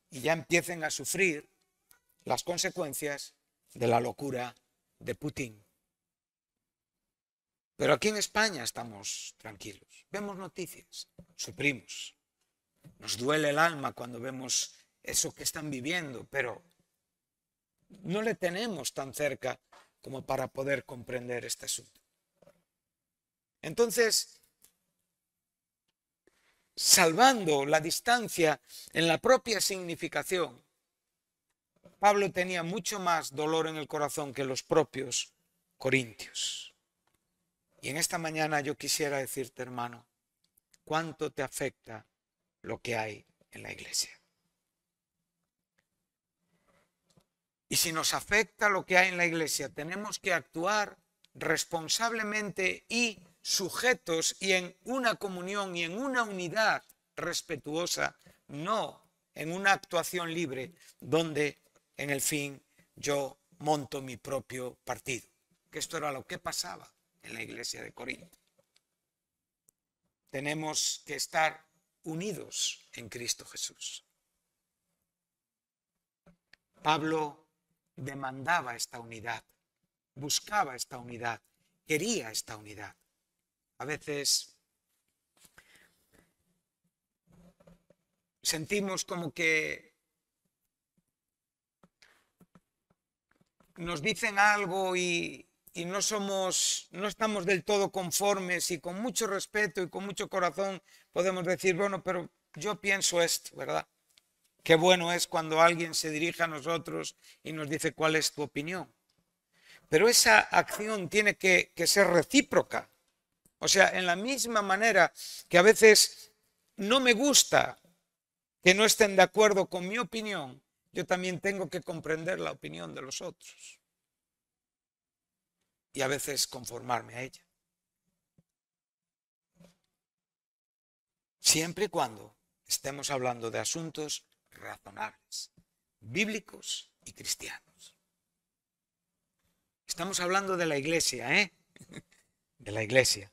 y ya empiecen a sufrir las consecuencias de la locura de Putin. Pero aquí en España estamos tranquilos, vemos noticias, suprimos, nos duele el alma cuando vemos eso que están viviendo, pero no le tenemos tan cerca como para poder comprender este asunto. Entonces, salvando la distancia en la propia significación. Pablo tenía mucho más dolor en el corazón que los propios corintios. Y en esta mañana yo quisiera decirte, hermano, cuánto te afecta lo que hay en la iglesia. Y si nos afecta lo que hay en la iglesia, tenemos que actuar responsablemente y sujetos y en una comunión y en una unidad respetuosa, no en una actuación libre donde en el fin yo monto mi propio partido. Que esto era lo que pasaba en la iglesia de Corinto. Tenemos que estar unidos en Cristo Jesús. Pablo demandaba esta unidad, buscaba esta unidad, quería esta unidad. A veces sentimos como que nos dicen algo y, no somos, no estamos del todo conformes y con mucho respeto y con mucho corazón podemos decir, bueno, pero yo pienso esto, ¿verdad? Qué bueno es cuando alguien se dirige a nosotros y nos dice cuál es tu opinión. Pero esa acción tiene que ser recíproca. O sea, en la misma manera que a veces no me gusta que no estén de acuerdo con mi opinión, yo también tengo que comprender la opinión de los otros. Y a veces conformarme a ella. Siempre y cuando estemos hablando de asuntos razonables, bíblicos y cristianos. Estamos hablando de la iglesia, ¿eh? De la iglesia.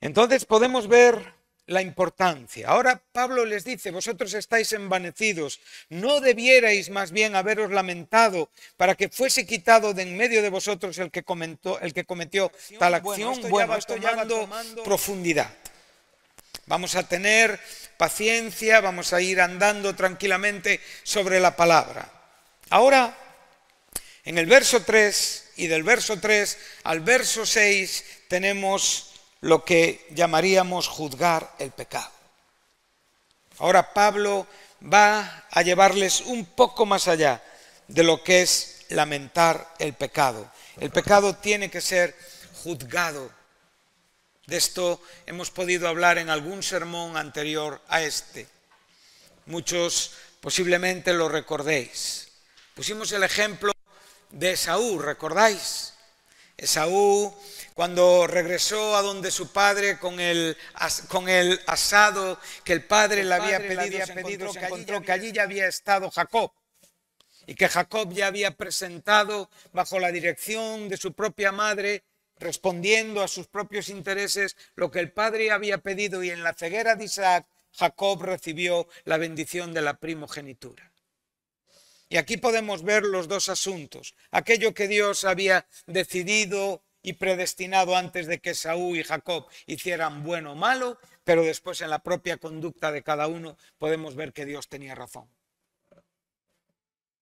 Entonces podemos ver la importancia. Ahora Pablo les dice, vosotros estáis envanecidos, no debierais más bien haberos lamentado para que fuese quitado de en medio de vosotros el que, cometió tal acción. Bueno, esto, ya profundidad. Vamos a tener paciencia, vamos a ir andando tranquilamente sobre la palabra. Ahora, en el verso 3 y del verso 3 al verso 6 tenemos lo que llamaríamos juzgar el pecado. Ahora Pablo va a llevarles un poco más allá de lo que es lamentar el pecado. El pecado tiene que ser juzgado. De esto hemos podido hablar en algún sermón anterior a este. Muchos posiblemente lo recordéis. Pusimos el ejemplo de Esaú, ¿recordáis? Esaú cuando regresó a donde su padre con el, con el asado que el padre, le había pedido, que allí ya había estado Jacob y que Jacob ya había presentado bajo la dirección de su propia madre, respondiendo a sus propios intereses, lo que el padre había pedido y en la ceguera de Isaac, Jacob recibió la bendición de la primogenitura. Y aquí podemos ver los dos asuntos, aquello que Dios había decidido y predestinado antes de que Saúl y Jacob hicieran bueno o malo, pero después en la propia conducta de cada uno podemos ver que Dios tenía razón.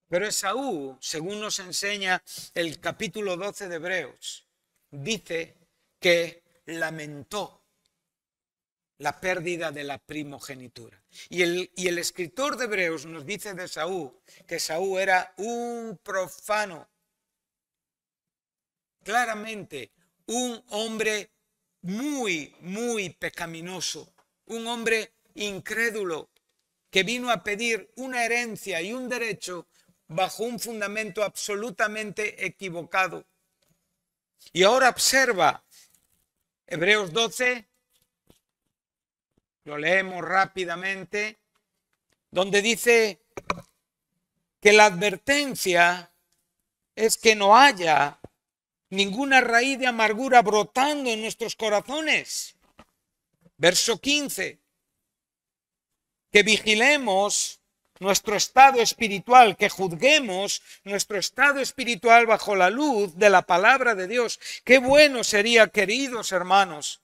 Pero Saúl, según nos enseña el capítulo 12 de Hebreos, dice que lamentó la pérdida de la primogenitura. Y el, y el escritor de Hebreos nos dice de Saúl que Saúl era un profano, claramente un hombre muy, muy pecaminoso, un hombre incrédulo que vino a pedir una herencia y un derecho bajo un fundamento absolutamente equivocado. Y ahora observa Hebreos 12, lo leemos rápidamente, donde dice que la advertencia es que no haya ninguna raíz de amargura brotando en nuestros corazones. Verso 15. Que vigilemos nuestro estado espiritual, que juzguemos nuestro estado espiritual bajo la luz de la palabra de Dios. Qué bueno sería, queridos hermanos,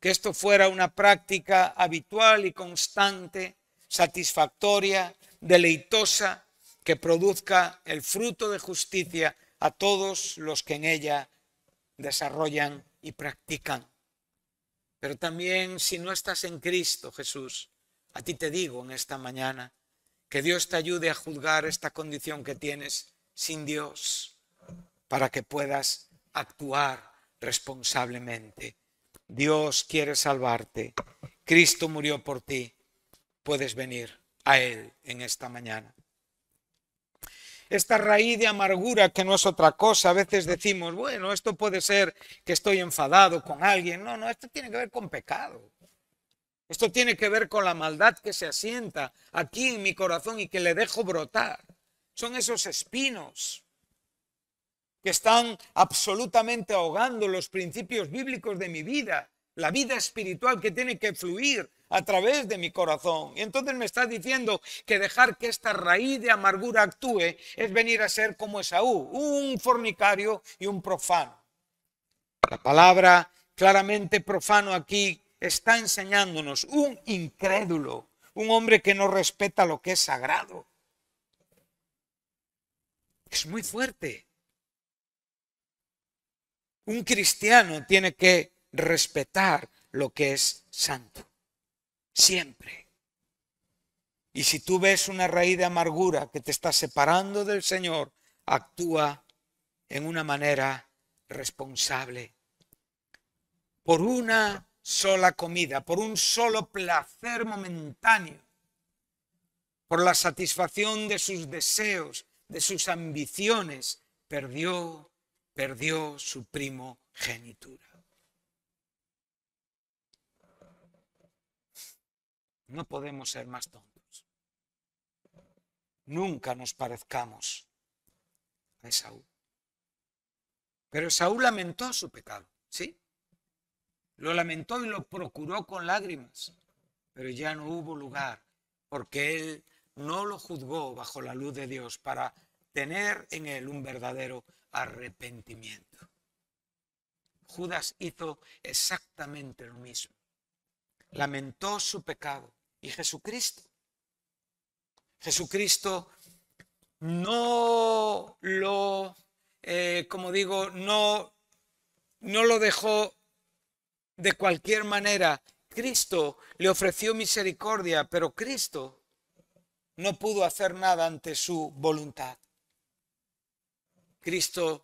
que esto fuera una práctica habitual y constante, satisfactoria, deleitosa, que produzca el fruto de justicia a todos los que en ella desarrollan y practican. Pero también si no estás en Cristo Jesús, a ti te digo en esta mañana, que Dios te ayude a juzgar esta condición que tienes sin Dios, para que puedas actuar responsablemente. Dios quiere salvarte. Cristo murió por ti. Puedes venir a Él en esta mañana esta raíz de amargura que no es otra cosa. A veces decimos, bueno, esto puede ser que estoy enfadado con alguien. No, no, esto tiene que ver con pecado. Esto tiene que ver con la maldad que se asienta aquí en mi corazón y que le dejo brotar. Son esos espinos que están absolutamente ahogando los principios bíblicos de mi vida, la vida espiritual que tiene que fluir a través de mi corazón. Y entonces me está diciendo que dejar que esta raíz de amargura actúe es venir a ser como Esaú, un fornicario y un profano. La palabra claramente profano aquí está enseñándonos un incrédulo, un hombre que no respeta lo que es sagrado. Es muy fuerte. Un cristiano tiene que respetar lo que es santo siempre. Y si tú ves una raíz de amargura que te está separando del Señor, actúa en una manera responsable. Por una sola comida, por un solo placer momentáneo, por la satisfacción de sus deseos, de sus ambiciones, perdió, perdió su primo genitura. No podemos ser más tontos. Nunca nos parezcamos a Esaú. Pero Esaú lamentó su pecado, ¿sí? Lo lamentó y lo procuró con lágrimas, pero ya no hubo lugar, porque él no lo juzgó bajo la luz de Dios para tener en él un verdadero arrepentimiento. Judas hizo exactamente lo mismo. Lamentó su pecado, y Jesucristo. Jesucristo no lo, eh, como digo, no, no lo dejó de cualquier manera. Cristo le ofreció misericordia, pero Cristo no pudo hacer nada ante su voluntad. Cristo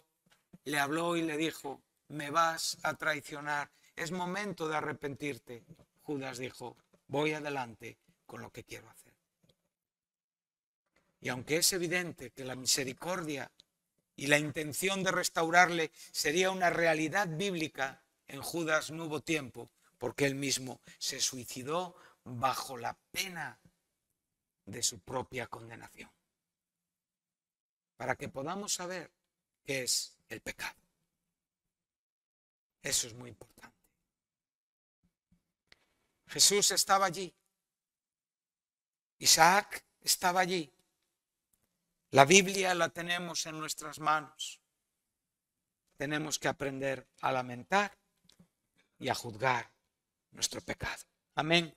le habló y le dijo, me vas a traicionar, es momento de arrepentirte. Judas dijo, voy adelante con lo que quiero hacer. Y aunque es evidente que la misericordia y la intención de restaurarle sería una realidad bíblica, en Judas no hubo tiempo porque él mismo se suicidó bajo la pena de su propia condenación. Para que podamos saber qué es el pecado. Eso es muy importante. Jesús estaba allí. Isaac estaba allí. La Biblia la tenemos en nuestras manos. Tenemos que aprender a lamentar y a juzgar nuestro pecado. Amén.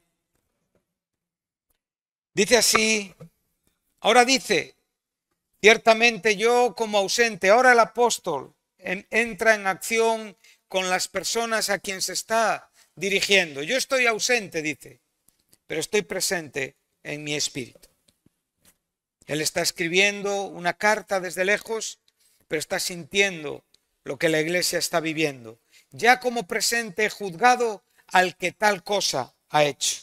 Dice así, ahora dice, ciertamente yo como ausente, ahora el apóstol entra en acción con las personas a quien está dirigiendo. Yo estoy ausente, dice, pero estoy presente en mi espíritu. Él está escribiendo una carta desde lejos, pero está sintiendo lo que la iglesia está viviendo. Ya como presente juzgado al que tal cosa ha hecho.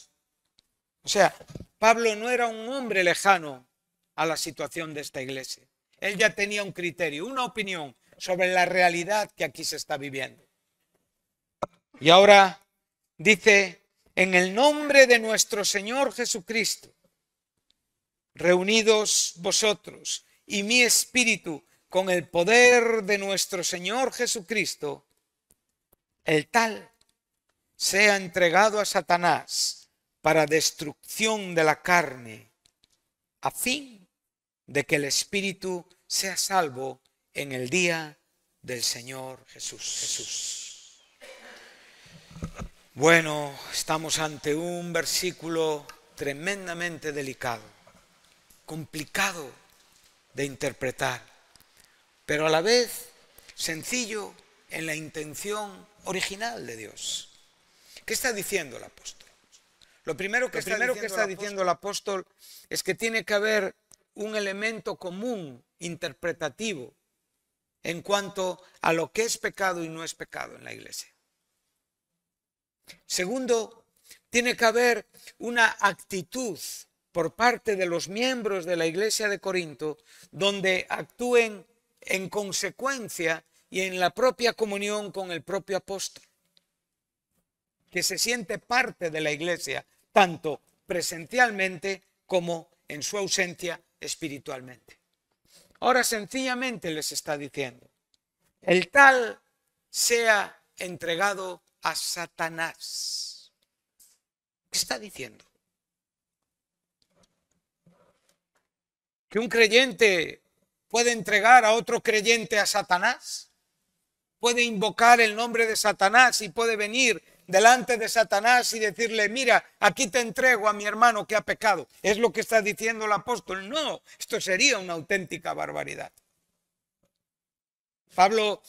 O sea, Pablo no era un hombre lejano a la situación de esta iglesia. Él ya tenía un criterio, una opinión sobre la realidad que aquí se está viviendo. Y ahora Dice, en el nombre de nuestro Señor Jesucristo, reunidos vosotros y mi espíritu con el poder de nuestro Señor Jesucristo, el tal sea entregado a Satanás para destrucción de la carne, a fin de que el espíritu sea salvo en el día del Señor Jesús. Jesús. Bueno, estamos ante un versículo tremendamente delicado, complicado de interpretar, pero a la vez sencillo en la intención original de Dios. ¿Qué está diciendo el apóstol? Lo primero que, que está, diciendo el apóstol es que tiene que haber un elemento común interpretativo en cuanto a lo que es pecado y no es pecado en la iglesia. Segundo, tiene que haber una actitud por parte de los miembros de la iglesia de Corinto donde actúen en consecuencia y en la propia comunión con el propio apóstol, que se siente parte de la iglesia, tanto presencialmente como en su ausencia espiritualmente. Ahora sencillamente les está diciendo, el tal sea entregado a Satanás. ¿Qué está diciendo? ¿Que un creyente puede entregar a otro creyente a Satanás? ¿Puede invocar el nombre de Satanás y puede venir delante de Satanás y decirle, mira, aquí te entrego a mi hermano que ha pecado. Es lo que está diciendo el apóstol. No, esto sería una auténtica barbaridad. Pablo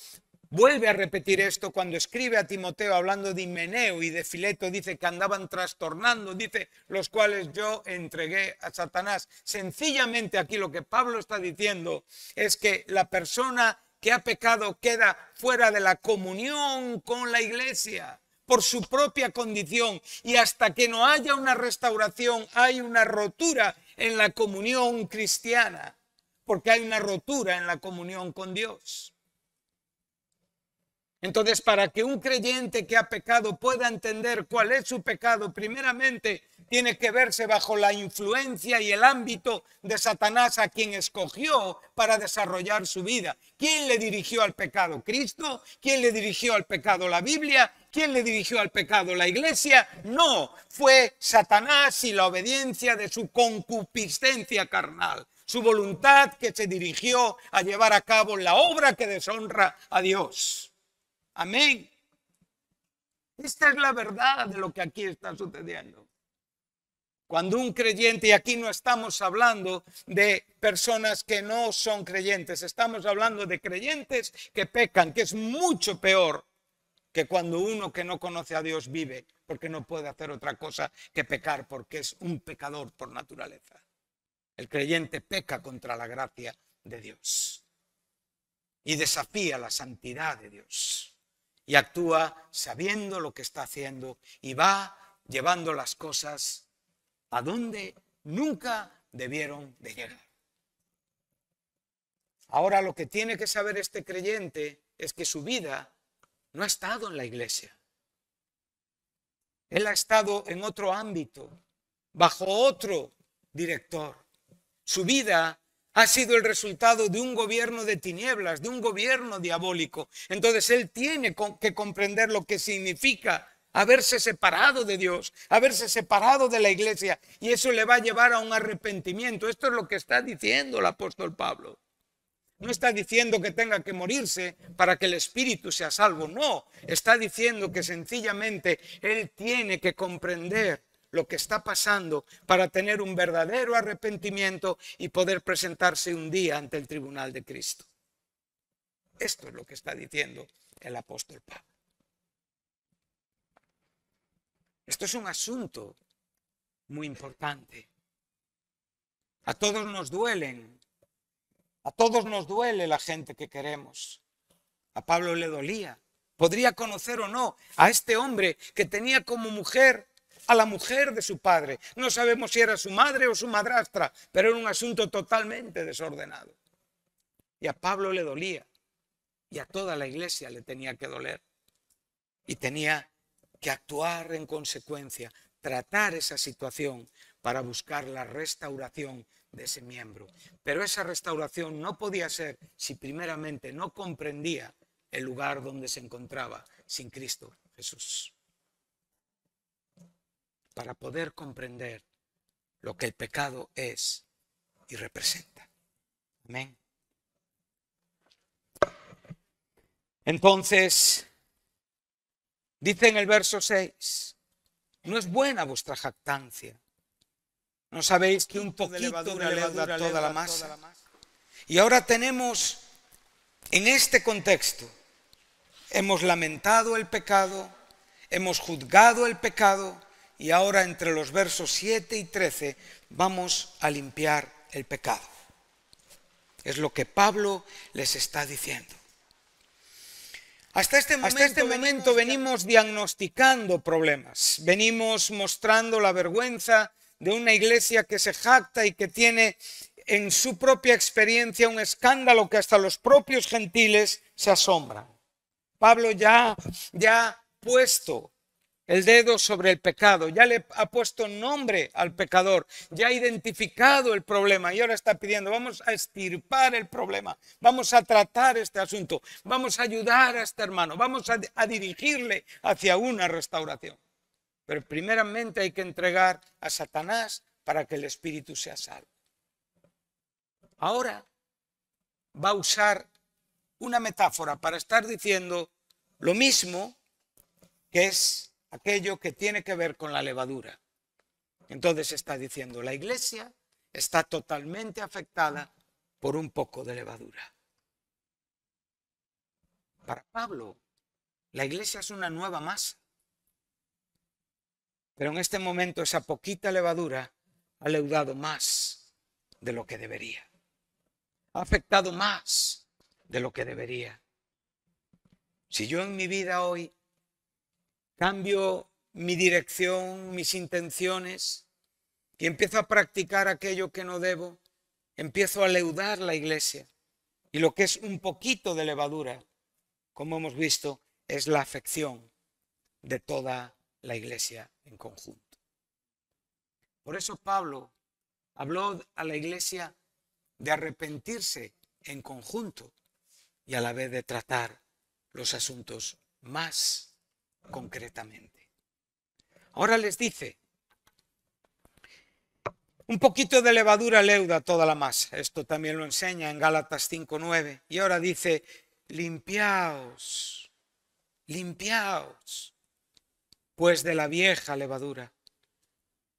Vuelve a repetir esto cuando escribe a Timoteo hablando de Himeneo y de Fileto, dice que andaban trastornando, dice, los cuales yo entregué a Satanás. Sencillamente aquí lo que Pablo está diciendo es que la persona que ha pecado queda fuera de la comunión con la iglesia por su propia condición y hasta que no haya una restauración hay una rotura en la comunión cristiana, porque hay una rotura en la comunión con Dios. Entonces, para que un creyente que ha pecado pueda entender cuál es su pecado, primeramente tiene que verse bajo la influencia y el ámbito de Satanás a quien escogió para desarrollar su vida. ¿Quién le dirigió al pecado? ¿Cristo? ¿Quién le dirigió al pecado? ¿La Biblia? ¿Quién le dirigió al pecado? ¿La iglesia? No, fue Satanás y la obediencia de su concupiscencia carnal su voluntad que se dirigió a llevar a cabo la obra que deshonra a Dios. Amén. Esta es la verdad de lo que aquí está sucediendo. Cuando un creyente, y aquí no estamos hablando de personas que no son creyentes, estamos hablando de creyentes que pecan, que es mucho peor que cuando uno que no conoce a Dios vive, porque no puede hacer otra cosa que pecar, porque es un pecador por naturaleza. El creyente peca contra la gracia de Dios y desafía la santidad de Dios y actúa sabiendo lo que está haciendo y va llevando las cosas a donde nunca debieron de llegar. Ahora lo que tiene que saber este creyente es que su vida no ha estado en la iglesia. Él ha estado en otro ámbito, bajo otro director. Su vida ha sido el resultado de un gobierno de tinieblas, de un gobierno diabólico. Entonces él tiene que comprender lo que significa haberse separado de Dios, haberse separado de la iglesia, y eso le va a llevar a un arrepentimiento. Esto es lo que está diciendo el apóstol Pablo. No está diciendo que tenga que morirse para que el espíritu sea salvo, no, está diciendo que sencillamente él tiene que comprender lo que está pasando para tener un verdadero arrepentimiento y poder presentarse un día ante el tribunal de Cristo. Esto es lo que está diciendo el apóstol Pablo. Esto es un asunto muy importante. A todos nos duelen. A todos nos duele la gente que queremos. A Pablo le dolía. Podría conocer o no a este hombre que tenía como mujer a la mujer de su padre. No sabemos si era su madre o su madrastra, pero era un asunto totalmente desordenado. Y a Pablo le dolía, y a toda la iglesia le tenía que doler, y tenía que actuar en consecuencia, tratar esa situación para buscar la restauración de ese miembro. Pero esa restauración no podía ser si primeramente no comprendía el lugar donde se encontraba sin Cristo Jesús para poder comprender lo que el pecado es y representa. Amén. Entonces, dice en el verso 6, no es buena vuestra jactancia. ¿No sabéis que un poquito de levadura, toda la masa? Y ahora tenemos, en este contexto, hemos lamentado el pecado, hemos juzgado el pecado, y ahora entre los versos 7 y 13 vamos a limpiar el pecado. Es lo que Pablo les está diciendo. Hasta este momento, este venimos, diagnosticando problemas, venimos mostrando la vergüenza de una iglesia que se jacta y que tiene en su propia experiencia un escándalo que hasta los propios gentiles se asombran. Pablo ya, ya ha puesto el dedo sobre el pecado, ya le ha puesto nombre al pecador, ya ha identificado el problema y ahora está pidiendo, vamos a estirpar el problema, vamos a tratar este asunto, vamos a ayudar a este hermano, vamos a, dirigirle hacia una restauración. Pero primeramente hay que entregar a Satanás para que el espíritu sea salvo. Ahora va a usar una metáfora para estar diciendo lo mismo que es aquello que tiene que ver con la levadura. Entonces está diciendo, la iglesia está totalmente afectada por un poco de levadura. Para Pablo, la iglesia es una nueva masa. Pero en este momento esa poquita levadura ha leudado más de lo que debería. Ha afectado más de lo que debería. Si yo en mi vida hoy cambio mi dirección, mis intenciones, y empiezo a practicar aquello que no debo, empiezo a leudar la iglesia. Y lo que es un poquito de levadura, como hemos visto, es la afección de toda la iglesia en conjunto. Por eso Pablo habló a la iglesia de arrepentirse en conjunto y a la vez de tratar los asuntos más concretamente. Ahora les dice, un poquito de levadura leuda toda la masa. Esto también lo enseña en Gálatas 5.9. Y ahora dice, limpiaos, limpiaos, pues de la vieja levadura,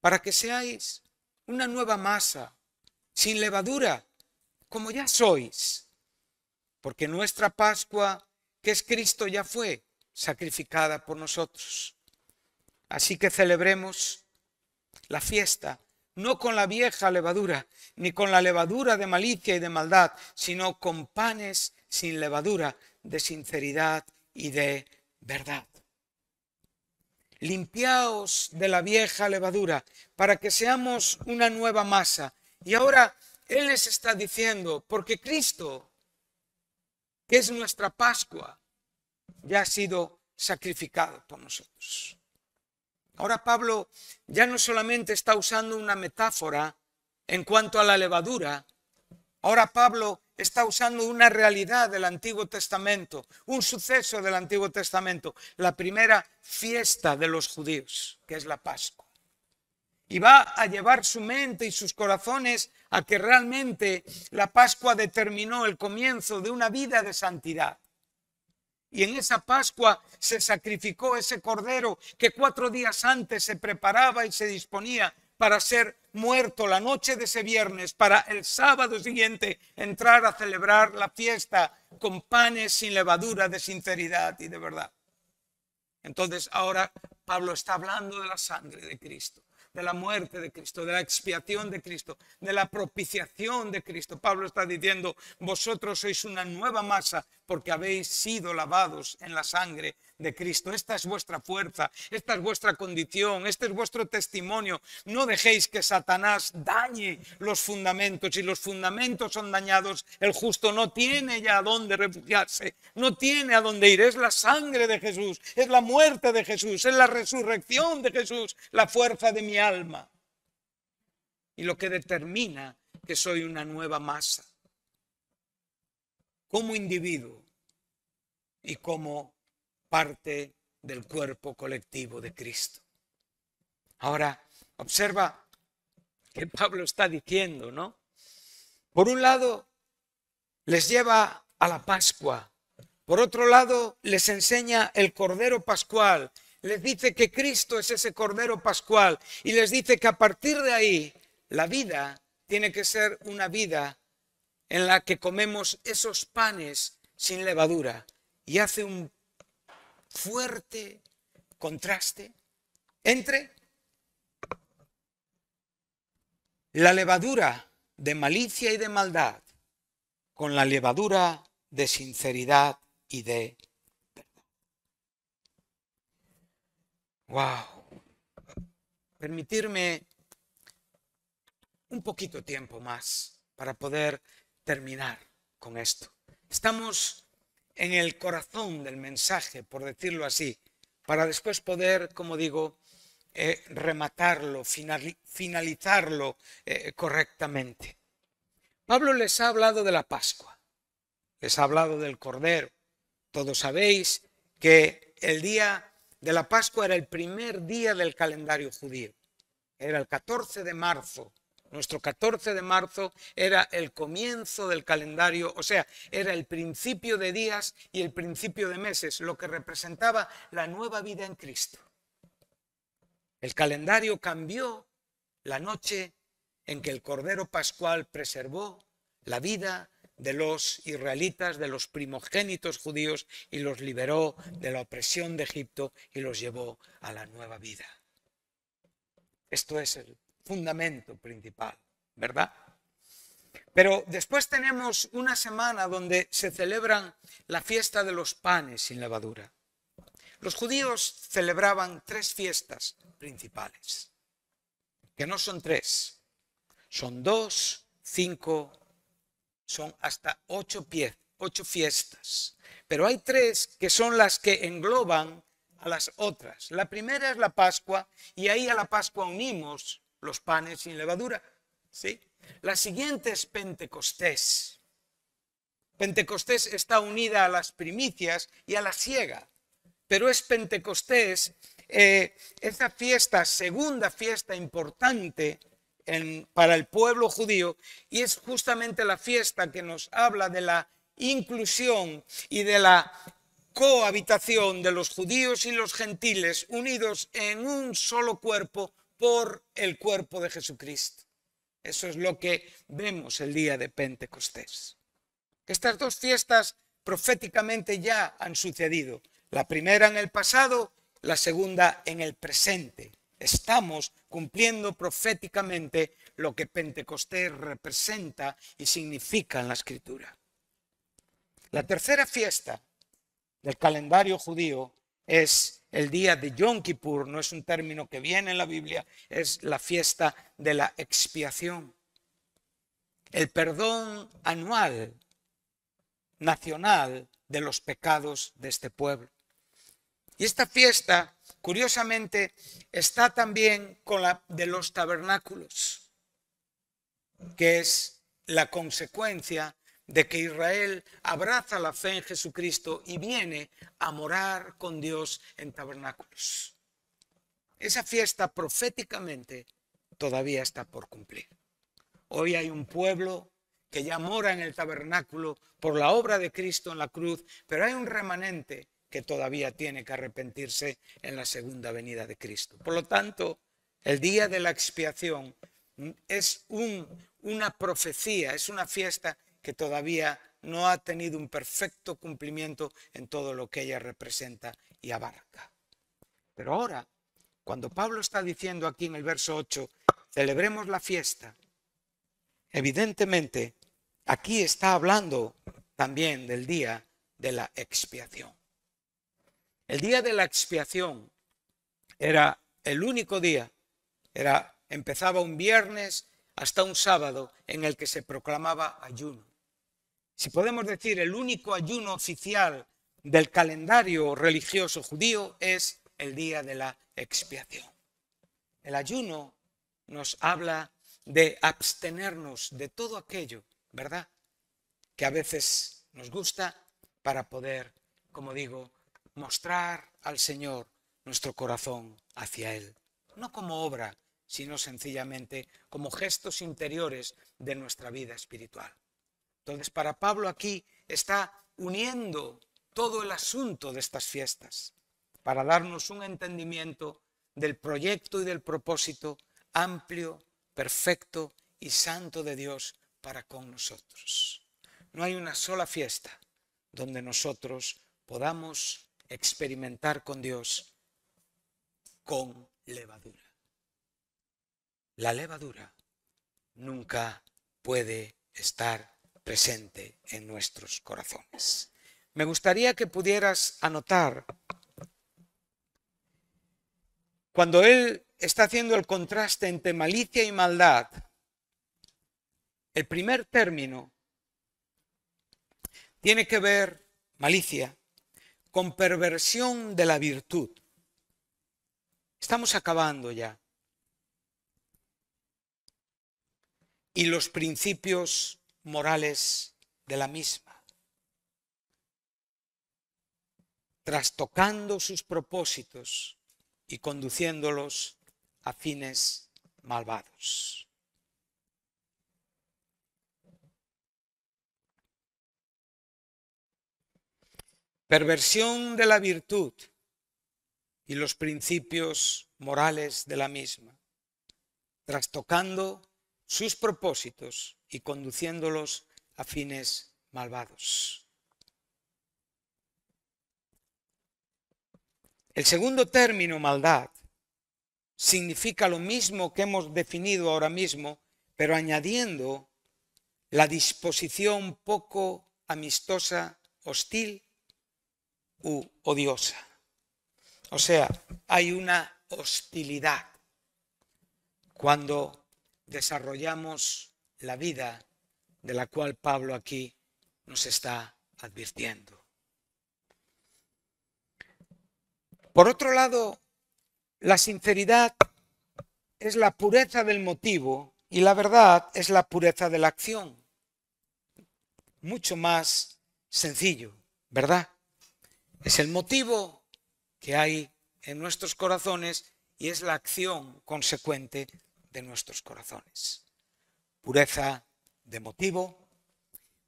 para que seáis una nueva masa, sin levadura, como ya sois. Porque nuestra Pascua, que es Cristo, ya fue sacrificada por nosotros. Así que celebremos la fiesta, no con la vieja levadura, ni con la levadura de malicia y de maldad, sino con panes sin levadura, de sinceridad y de verdad. Limpiaos de la vieja levadura para que seamos una nueva masa. Y ahora Él les está diciendo, porque Cristo, que es nuestra Pascua, ya ha sido sacrificado por nosotros. Ahora Pablo ya no solamente está usando una metáfora en cuanto a la levadura, ahora Pablo está usando una realidad del Antiguo Testamento, un suceso del Antiguo Testamento, la primera fiesta de los judíos, que es la Pascua. Y va a llevar su mente y sus corazones a que realmente la Pascua determinó el comienzo de una vida de santidad y en esa Pascua se sacrificó ese cordero que cuatro días antes se preparaba y se disponía para ser muerto la noche de ese viernes, para el sábado siguiente entrar a celebrar la fiesta con panes sin levadura de sinceridad y de verdad. Entonces ahora Pablo está hablando de la sangre de Cristo de la muerte de Cristo, de la expiación de Cristo, de la propiciación de Cristo. Pablo está diciendo, vosotros sois una nueva masa porque habéis sido lavados en la sangre de Cristo. Esta es vuestra fuerza, esta es vuestra condición, este es vuestro testimonio. No dejéis que Satanás dañe los fundamentos. Si los fundamentos son dañados, el justo no tiene ya a dónde refugiarse, no tiene a dónde ir. Es la sangre de Jesús, es la muerte de Jesús, es la resurrección de Jesús, la fuerza de mi alma. Y lo que determina que soy una nueva masa, como individuo y como parte del cuerpo colectivo de Cristo. Ahora, observa que Pablo está diciendo, ¿no? Por un lado, les lleva a la Pascua. Por otro lado, les enseña el Cordero Pascual. Les dice que Cristo es ese Cordero Pascual. Y les dice que a partir de ahí, la vida tiene que ser una vida en la que comemos esos panes sin levadura. Y hace un fuerte contraste entre la levadura de malicia y de maldad con la levadura de sinceridad y de verdad. Wow. Permitirme un poquito tiempo más para poder terminar con esto. Estamos en el corazón del mensaje, por decirlo así, para después poder, como digo, eh, rematarlo, finalizarlo eh, correctamente. Pablo les ha hablado de la Pascua, les ha hablado del Cordero. Todos sabéis que el día de la Pascua era el primer día del calendario judío, era el 14 de marzo nuestro 14 de marzo era el comienzo del calendario, o sea, era el principio de días y el principio de meses, lo que representaba la nueva vida en Cristo. El calendario cambió la noche en que el Cordero Pascual preservó la vida de los israelitas, de los primogénitos judíos, y los liberó de la opresión de Egipto y los llevó a la nueva vida. Esto es el fundamento principal, ¿verdad? Pero después tenemos una semana donde se celebran la fiesta de los panes sin levadura. Los judíos celebraban tres fiestas principales, que no son tres, son dos, cinco, son hasta ocho, pie, ocho fiestas. Pero hay tres que son las que engloban a las otras. La primera es la Pascua y ahí a la Pascua unimos los panes sin levadura. ¿sí? La siguiente es Pentecostés. Pentecostés está unida a las primicias y a la siega, pero es Pentecostés eh, esa fiesta, segunda fiesta importante para el pueblo judío, y es justamente la fiesta que nos habla de la inclusión y de la cohabitación de los judíos y los gentiles unidos en un solo cuerpo por el cuerpo de Jesucristo. Eso es lo que vemos el día de Pentecostés. Estas dos fiestas proféticamente ya han sucedido. La primera en el pasado, la segunda en el presente. Estamos cumpliendo proféticamente lo que Pentecostés representa y significa en la escritura. La tercera fiesta del calendario judío es el día de Yom Kippur, no es un término que viene en la Biblia, es la fiesta de la expiación. El perdón anual, nacional, de los pecados de este pueblo. Y esta fiesta, curiosamente, está también con la de los tabernáculos, que es la consecuencia de que Israel abraza la fe en Jesucristo y viene a morar con Dios en tabernáculos. Esa fiesta proféticamente todavía está por cumplir. Hoy hay un pueblo que ya mora en el tabernáculo por la obra de Cristo en la cruz, pero hay un remanente que todavía tiene que arrepentirse en la segunda venida de Cristo. Por lo tanto, el día de la expiación mm, es una profecía, es una fiesta que todavía no ha tenido un perfecto cumplimiento en todo lo que ella representa y abarca. Pero ahora, cuando Pablo está diciendo aquí en el verso 8, celebremos la fiesta, evidentemente aquí está hablando también del día de la expiación. El día de la expiación era el único día, era empezaba un viernes hasta un sábado en el que se proclamaba ayuno si podemos decir, el único ayuno oficial del calendario religioso judío es el día de la expiación. El ayuno nos habla de abstenernos de todo aquello, ¿verdad? Que a veces nos gusta para poder, como digo, mostrar al Señor nuestro corazón hacia Él. No como obra, sino sencillamente como gestos interiores de nuestra vida espiritual. Entonces, para Pablo aquí está uniendo todo el asunto de estas fiestas para darnos un entendimiento del proyecto y del propósito amplio, perfecto y santo de Dios para con nosotros. No hay una sola fiesta donde nosotros podamos experimentar con Dios con levadura. La levadura nunca puede estar presente en nuestros corazones. Me gustaría que pudieras anotar cuando él está haciendo el contraste entre malicia y maldad, el primer término tiene que ver, malicia, con perversión de la virtud. Estamos acabando ya. Y los principios morales de la misma, trastocando sus propósitos y conduciéndolos a fines malvados. Perversión de la virtud y los principios morales de la misma, trastocando sus propósitos y conduciéndolos a fines malvados. El segundo término, maldad, significa lo mismo que hemos definido ahora mismo, pero añadiendo la disposición poco amistosa, hostil u odiosa. O sea, hay una hostilidad cuando desarrollamos la vida de la cual Pablo aquí nos está advirtiendo. Por otro lado, la sinceridad es la pureza del motivo y la verdad es la pureza de la acción. Mucho más sencillo, ¿verdad? Es el motivo que hay en nuestros corazones y es la acción consecuente de nuestros corazones. Pureza de motivo,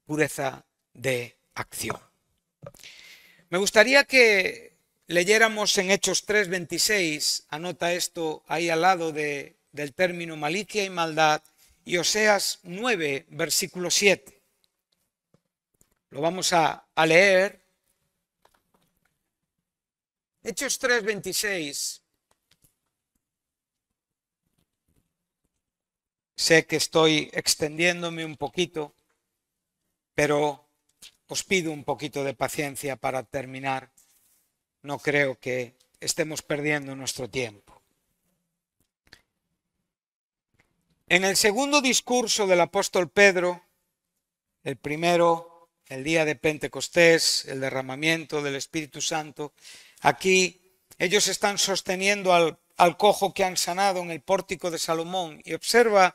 pureza de acción. Me gustaría que leyéramos en Hechos 3:26, anota esto ahí al lado del término malicia y maldad, y Oseas 9, versículo 7. Lo vamos a, a leer. Hechos 3:26 Sé que estoy extendiéndome un poquito, pero os pido un poquito de paciencia para terminar. No creo que estemos perdiendo nuestro tiempo. En el segundo discurso del apóstol Pedro, el primero, el día de Pentecostés, el derramamiento del Espíritu Santo, aquí ellos están sosteniendo al, cojo que han sanado en el pórtico de Salomón y observa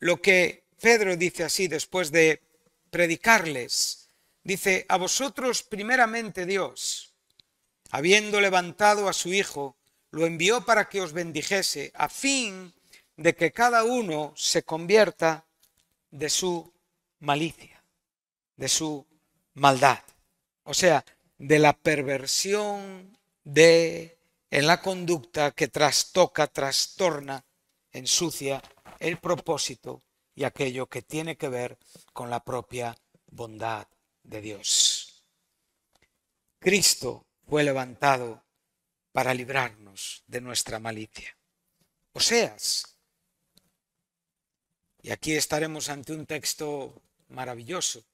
lo que Pedro dice así después de predicarles. Dice, a vosotros primeramente Dios, habiendo levantado a su Hijo, lo envió para que os bendijese, a fin de que cada uno se convierta de su malicia, de su maldad, o sea, de la perversión de en la conducta que trastoca, trastorna, ensucia el propósito y aquello que tiene que ver con la propia bondad de Dios. Cristo fue levantado para librarnos de nuestra malicia. Oseas, y aquí estaremos ante un texto maravilloso.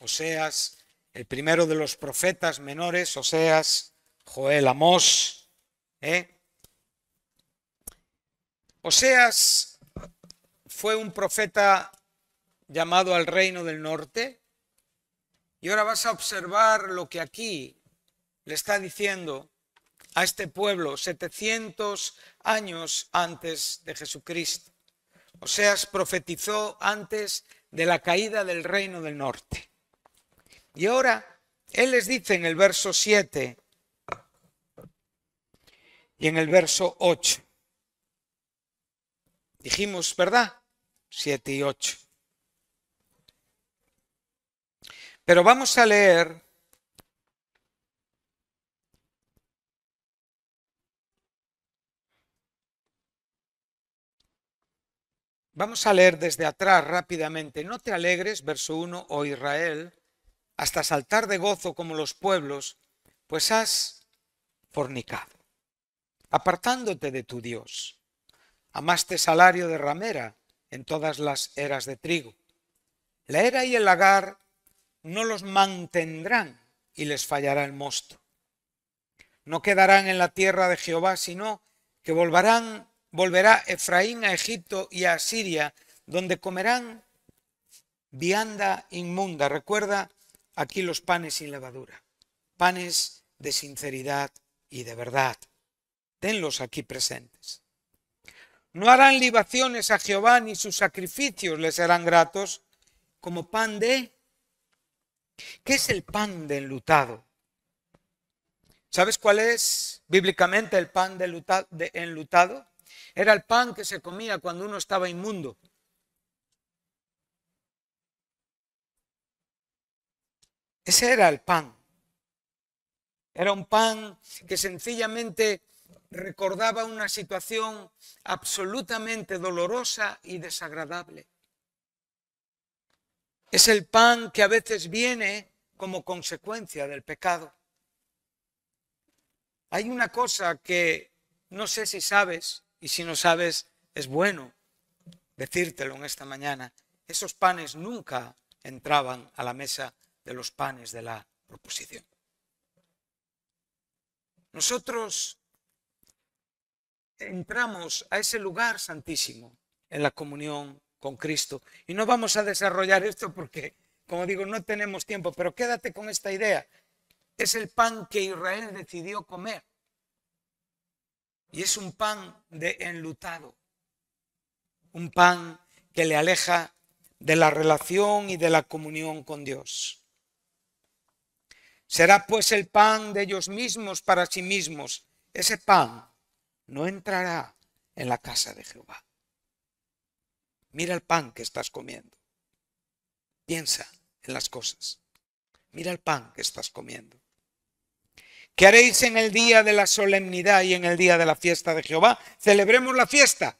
Oseas, el primero de los profetas menores, Oseas, Joel Amós. ¿eh? Oseas fue un profeta llamado al reino del norte. Y ahora vas a observar lo que aquí le está diciendo a este pueblo 700 años antes de Jesucristo. O sea, profetizó antes de la caída del reino del norte. Y ahora él les dice en el verso 7 y en el verso 8. Dijimos, ¿verdad? 7 y 8. Pero vamos a leer Vamos a leer desde atrás rápidamente. No te alegres, verso 1, oh Israel, hasta saltar de gozo como los pueblos, pues has fornicado, apartándote de tu Dios. Amaste salario de ramera en todas las eras de trigo. La era y el lagar no los mantendrán y les fallará el monstruo. No quedarán en la tierra de Jehová, sino que volverán, volverá Efraín a Egipto y a Siria, donde comerán vianda inmunda. Recuerda aquí los panes sin levadura, panes de sinceridad y de verdad. Tenlos aquí presentes. No harán libaciones a Jehová ni sus sacrificios les serán gratos como pan de... ¿Qué es el pan de enlutado? ¿Sabes cuál es bíblicamente el pan de, enlutado? Era el pan que se comía cuando uno estaba inmundo. Ese era el pan. Era un pan que sencillamente recordaba una situación absolutamente dolorosa y desagradable. Es el pan que a veces viene como consecuencia del pecado. Hay una cosa que no sé si sabes, y si no sabes, es bueno decírtelo en esta mañana. Esos panes nunca entraban a la mesa de los panes de la proposición. Nosotros entramos a ese lugar santísimo en la comunión con Cristo. Y no vamos a desarrollar esto porque, como digo, no tenemos tiempo, pero quédate con esta idea. Es el pan que Israel decidió comer. Y es un pan de enlutado, un pan que le aleja de la relación y de la comunión con Dios. Será pues el pan de ellos mismos para sí mismos, ese pan no entrará en la casa de Jehová. Mira el pan que estás comiendo. Piensa en las cosas. Mira el pan que estás comiendo. ¿Qué haréis en el día de la solemnidad y en el día de la fiesta de Jehová? Celebremos la fiesta.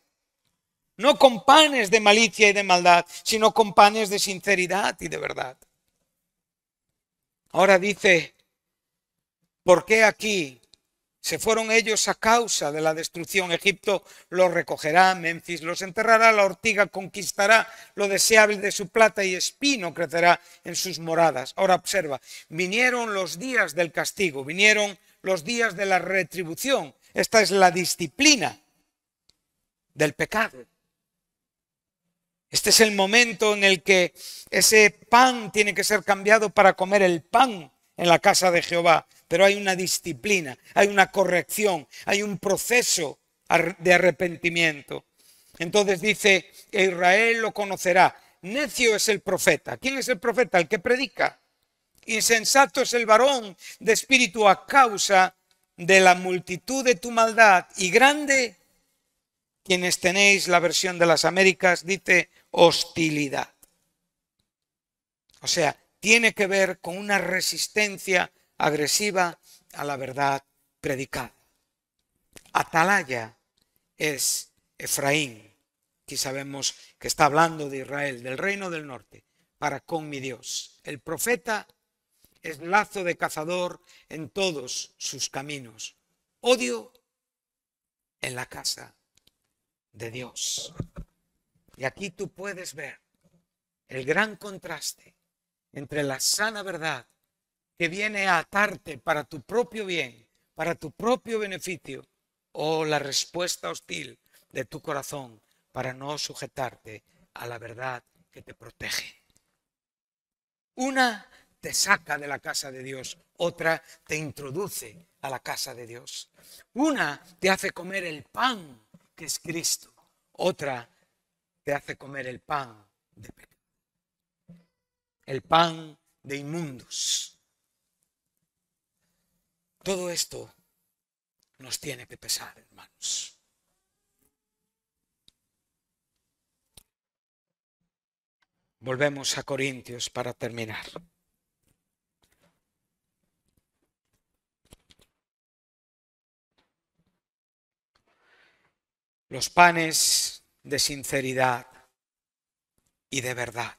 No con panes de malicia y de maldad, sino con panes de sinceridad y de verdad. Ahora dice, ¿por qué aquí se fueron ellos a causa de la destrucción. Egipto los recogerá, Memphis los enterrará, la ortiga conquistará lo deseable de su plata y espino crecerá en sus moradas. Ahora observa, vinieron los días del castigo, vinieron los días de la retribución. Esta es la disciplina del pecado. Este es el momento en el que ese pan tiene que ser cambiado para comer el pan en la casa de Jehová pero hay una disciplina, hay una corrección, hay un proceso de arrepentimiento. Entonces dice, Israel lo conocerá. Necio es el profeta. ¿Quién es el profeta? El que predica. Insensato es el varón de espíritu a causa de la multitud de tu maldad. Y grande, quienes tenéis la versión de las Américas, dice hostilidad. O sea, tiene que ver con una resistencia agresiva a la verdad predicada. Atalaya es Efraín. que sabemos que está hablando de Israel, del reino del norte, para con mi Dios. El profeta es lazo de cazador en todos sus caminos. Odio en la casa de Dios. Y aquí tú puedes ver el gran contraste entre la sana verdad que viene a atarte para tu propio bien, para tu propio beneficio, o la respuesta hostil de tu corazón para no sujetarte a la verdad que te protege. Una te saca de la casa de Dios, otra te introduce a la casa de Dios. Una te hace comer el pan que es Cristo, otra te hace comer el pan de pecado, el pan de inmundos todo esto nos tiene que pesar, hermanos. Volvemos a Corintios para terminar. Los panes de sinceridad y de verdad.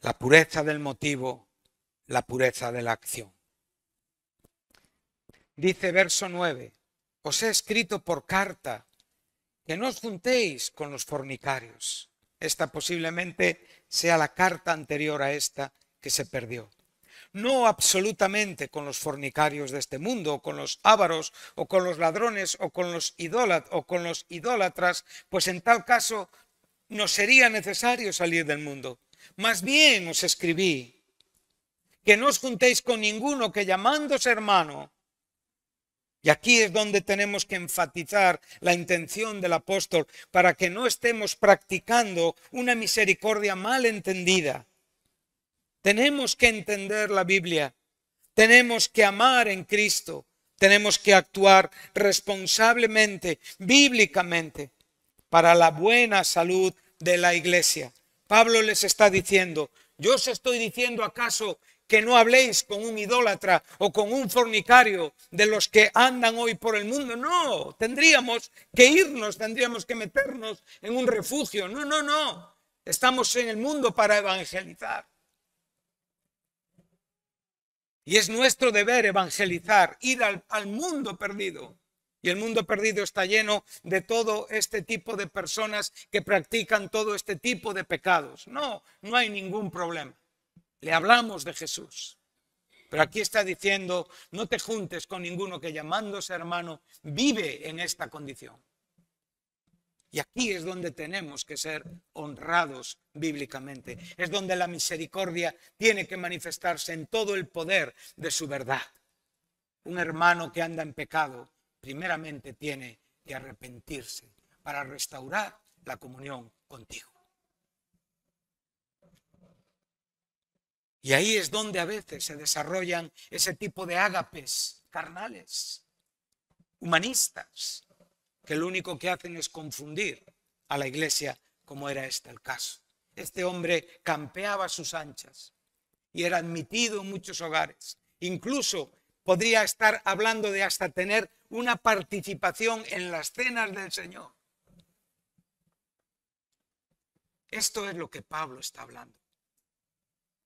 La pureza del motivo, la pureza de la acción. Dice verso 9, os he escrito por carta que no os juntéis con los fornicarios. Esta posiblemente sea la carta anterior a esta que se perdió. No absolutamente con los fornicarios de este mundo, o con los ávaros, o con los ladrones, o con los, o con los idólatras, pues en tal caso no sería necesario salir del mundo. Más bien os escribí que no os juntéis con ninguno que llamándose hermano y aquí es donde tenemos que enfatizar la intención del apóstol para que no estemos practicando una misericordia mal entendida. Tenemos que entender la Biblia, tenemos que amar en Cristo, tenemos que actuar responsablemente, bíblicamente, para la buena salud de la iglesia. Pablo les está diciendo, yo os estoy diciendo acaso que no habléis con un idólatra o con un fornicario de los que andan hoy por el mundo. No, tendríamos que irnos, tendríamos que meternos en un refugio. No, no, no. Estamos en el mundo para evangelizar. Y es nuestro deber evangelizar, ir al, mundo perdido. Y el mundo perdido está lleno de todo este tipo de personas que practican todo este tipo de pecados. No, no hay ningún problema le hablamos de Jesús. Pero aquí está diciendo, no te juntes con ninguno que llamándose hermano vive en esta condición. Y aquí es donde tenemos que ser honrados bíblicamente. Es donde la misericordia tiene que manifestarse en todo el poder de su verdad. Un hermano que anda en pecado, primeramente tiene que arrepentirse para restaurar la comunión contigo. Y ahí es donde a veces se desarrollan ese tipo de ágapes carnales, humanistas, que lo único que hacen es confundir a la iglesia como era este el caso. Este hombre campeaba sus anchas y era admitido en muchos hogares. Incluso podría estar hablando de hasta tener una participación en las cenas del Señor. Esto es lo que Pablo está hablando.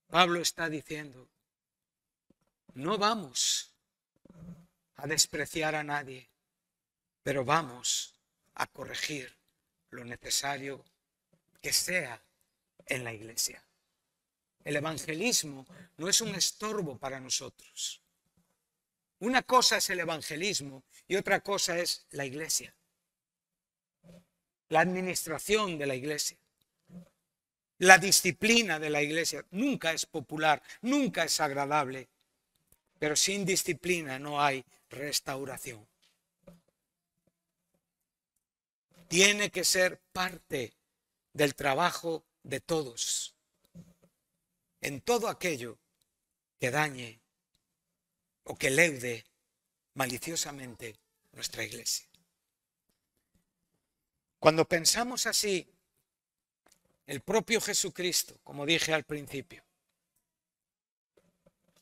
Pablo está diciendo, no vamos a despreciar a nadie, pero vamos a corregir lo necesario que sea en la iglesia. El evangelismo no es un estorbo para nosotros. Una cosa es el evangelismo y otra cosa es la iglesia, la administración de la iglesia. La disciplina de la iglesia nunca es popular, nunca es agradable, pero sin disciplina no hay restauración. Tiene que ser parte del trabajo de todos en todo aquello que dañe o que leude maliciosamente nuestra iglesia. Cuando pensamos así, el propio Jesucristo, como dije al principio.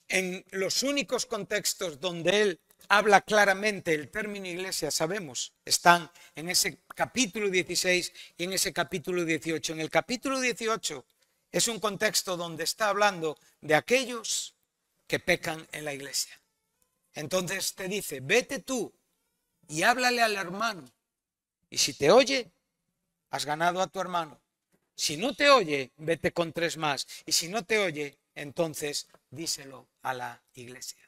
En los únicos contextos donde él habla claramente el término iglesia, sabemos, están en ese capítulo 16 y en ese capítulo 18. En el capítulo 18 es un contexto donde está hablando de aquellos que pecan en la iglesia. Entonces te dice, vete tú y háblale al hermano. Y si te oye, has ganado a tu hermano. Si no te oye, vete con tres más. Y si no te oye, entonces díselo a la iglesia.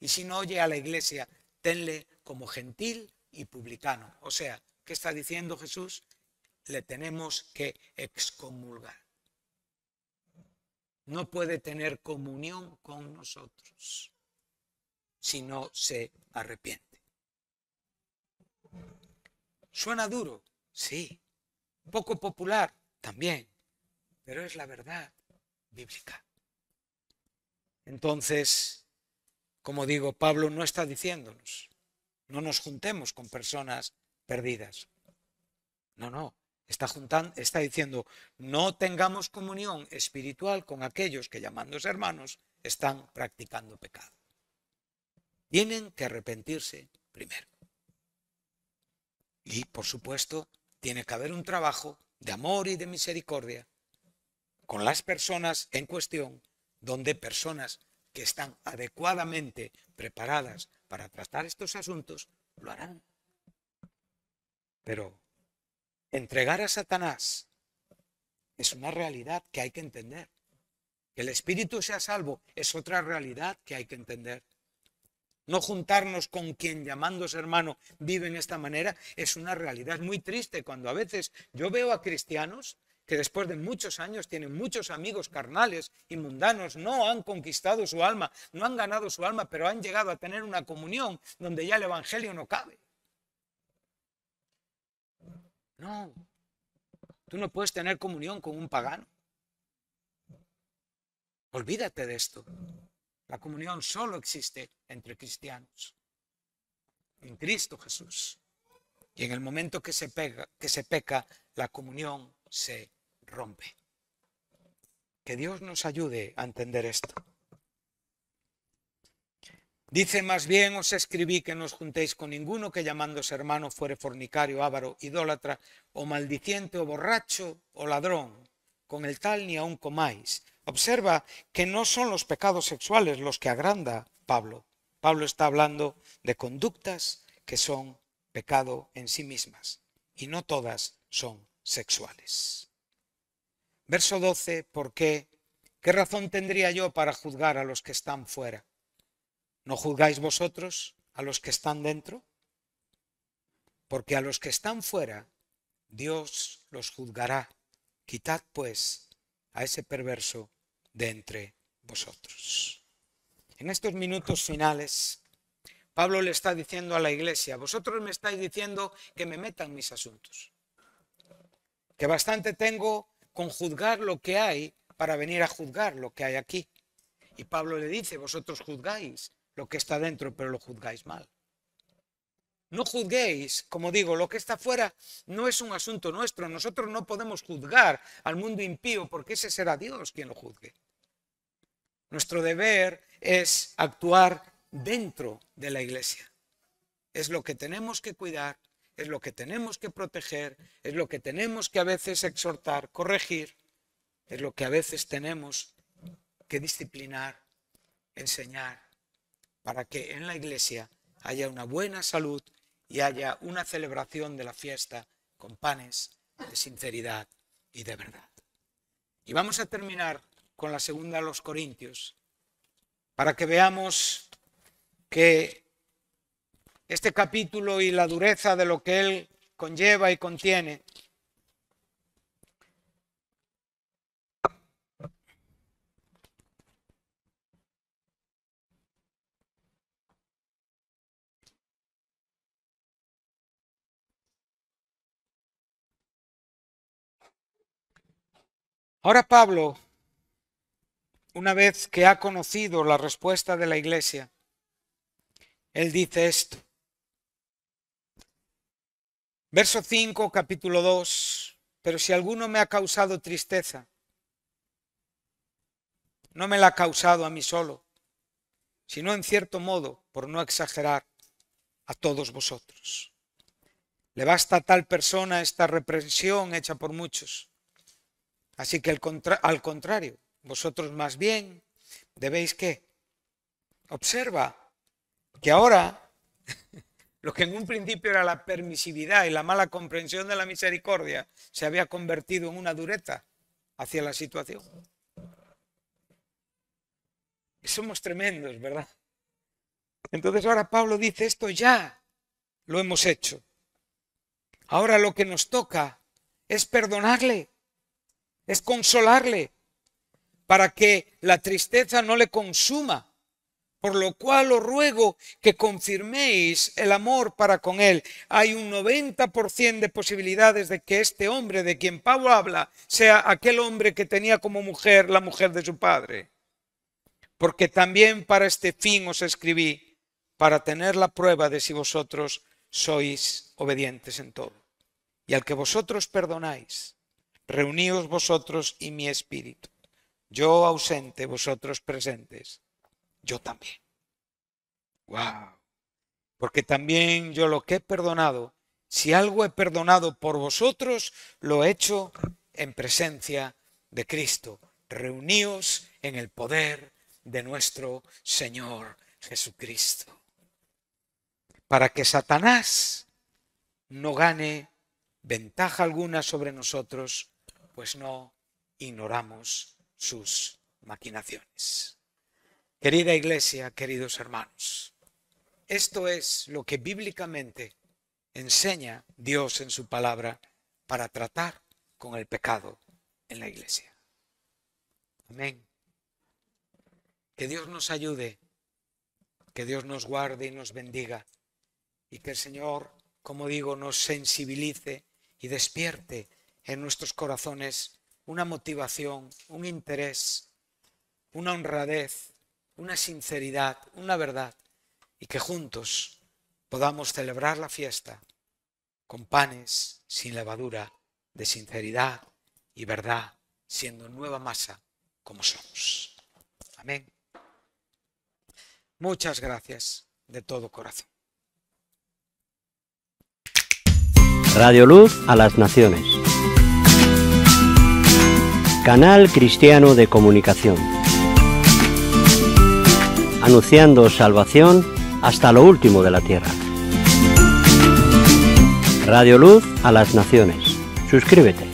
Y si no oye a la iglesia, tenle como gentil y publicano. O sea, ¿qué está diciendo Jesús? Le tenemos que excomulgar. No puede tener comunión con nosotros si no se arrepiente. ¿Suena duro? Sí. ¿Poco popular? también, pero es la verdad bíblica. Entonces, como digo, Pablo no está diciéndonos, no nos juntemos con personas perdidas. No, no, está, juntando, está diciendo, no tengamos comunión espiritual con aquellos que llamándose hermanos están practicando pecado. Tienen que arrepentirse primero. Y, por supuesto, tiene que haber un trabajo de amor y de misericordia con las personas en cuestión, donde personas que están adecuadamente preparadas para tratar estos asuntos lo harán. Pero entregar a Satanás es una realidad que hay que entender. Que el espíritu sea salvo es otra realidad que hay que entender no juntarnos con quien llamándose hermano vive en esta manera, es una realidad muy triste cuando a veces yo veo a cristianos que después de muchos años tienen muchos amigos carnales y mundanos, no han conquistado su alma, no han ganado su alma, pero han llegado a tener una comunión donde ya el Evangelio no cabe. No, tú no puedes tener comunión con un pagano. Olvídate de esto. La comunión solo existe entre cristianos, en Cristo Jesús. Y en el momento que se, peca, la comunión se rompe. Que Dios nos ayude a entender esto. Dice más bien os escribí que no os juntéis con ninguno que llamándose hermano fuere fornicario, ávaro, idólatra, o maldiciente, o borracho, o ladrón, con el tal ni aún comáis. Observa que no son los pecados sexuales los que agranda Pablo. Pablo está hablando de conductas que son pecado en sí mismas y no todas son sexuales. Verso 12, ¿por qué? ¿Qué razón tendría yo para juzgar a los que están fuera? ¿No juzgáis vosotros a los que están dentro? Porque a los que están fuera, Dios los juzgará. Quitad pues a ese perverso de entre vosotros. En estos minutos finales, Pablo le está diciendo a la iglesia, vosotros me estáis diciendo que me metan mis asuntos, que bastante tengo con juzgar lo que hay para venir a juzgar lo que hay aquí. Y Pablo le dice, vosotros juzgáis lo que está dentro, pero lo juzgáis mal. No juzguéis, como digo, lo que está fuera no es un asunto nuestro. Nosotros no podemos juzgar al mundo impío porque ese será Dios quien lo juzgue. Nuestro deber es actuar dentro de la iglesia. Es lo que tenemos que cuidar, es lo que tenemos que proteger, es lo que tenemos que a veces exhortar, corregir, es lo que a veces tenemos que disciplinar, enseñar, para que en la iglesia haya una buena salud y haya una celebración de la fiesta con panes de sinceridad y de verdad. Y vamos a terminar con la segunda a los Corintios para que veamos que este capítulo y la dureza de lo que él conlleva y contiene Ahora Pablo, una vez que ha conocido la respuesta de la iglesia, él dice esto. Verso 5, capítulo 2. Pero si alguno me ha causado tristeza, no me la ha causado a mí solo, sino en cierto modo, por no exagerar, a todos vosotros. Le basta a tal persona esta reprensión hecha por muchos Así que al contrario, vosotros más bien debéis que observa que ahora lo que en un principio era la permisividad y la mala comprensión de la misericordia se había convertido en una dureza hacia la situación. Somos tremendos, ¿verdad? Entonces ahora Pablo dice, esto ya lo hemos hecho. Ahora lo que nos toca es perdonarle es consolarle para que la tristeza no le consuma. Por lo cual os ruego que confirméis el amor para con él. Hay un 90% de posibilidades de que este hombre de quien Pablo habla sea aquel hombre que tenía como mujer la mujer de su padre. Porque también para este fin os escribí, para tener la prueba de si vosotros sois obedientes en todo. Y al que vosotros perdonáis, reuníos vosotros y mi espíritu. Yo ausente, vosotros presentes. Yo también. Wow. Porque también yo lo que he perdonado, si algo he perdonado por vosotros, lo he hecho en presencia de Cristo. Reuníos en el poder de nuestro Señor Jesucristo. Para que Satanás no gane ventaja alguna sobre nosotros pues no ignoramos sus maquinaciones. Querida iglesia, queridos hermanos, esto es lo que bíblicamente enseña Dios en su palabra para tratar con el pecado en la iglesia. Amén. Que Dios nos ayude, que Dios nos guarde y nos bendiga, y que el Señor, como digo, nos sensibilice y despierte en nuestros corazones una motivación, un interés, una honradez, una sinceridad, una verdad, y que juntos podamos celebrar la fiesta con panes sin levadura, de sinceridad y verdad, siendo nueva masa como somos. Amén. Muchas gracias de todo corazón. Radio Luz a las Naciones. Canal Cristiano de Comunicación. Anunciando salvación hasta lo último de la tierra. Radio Luz a las Naciones. Suscríbete.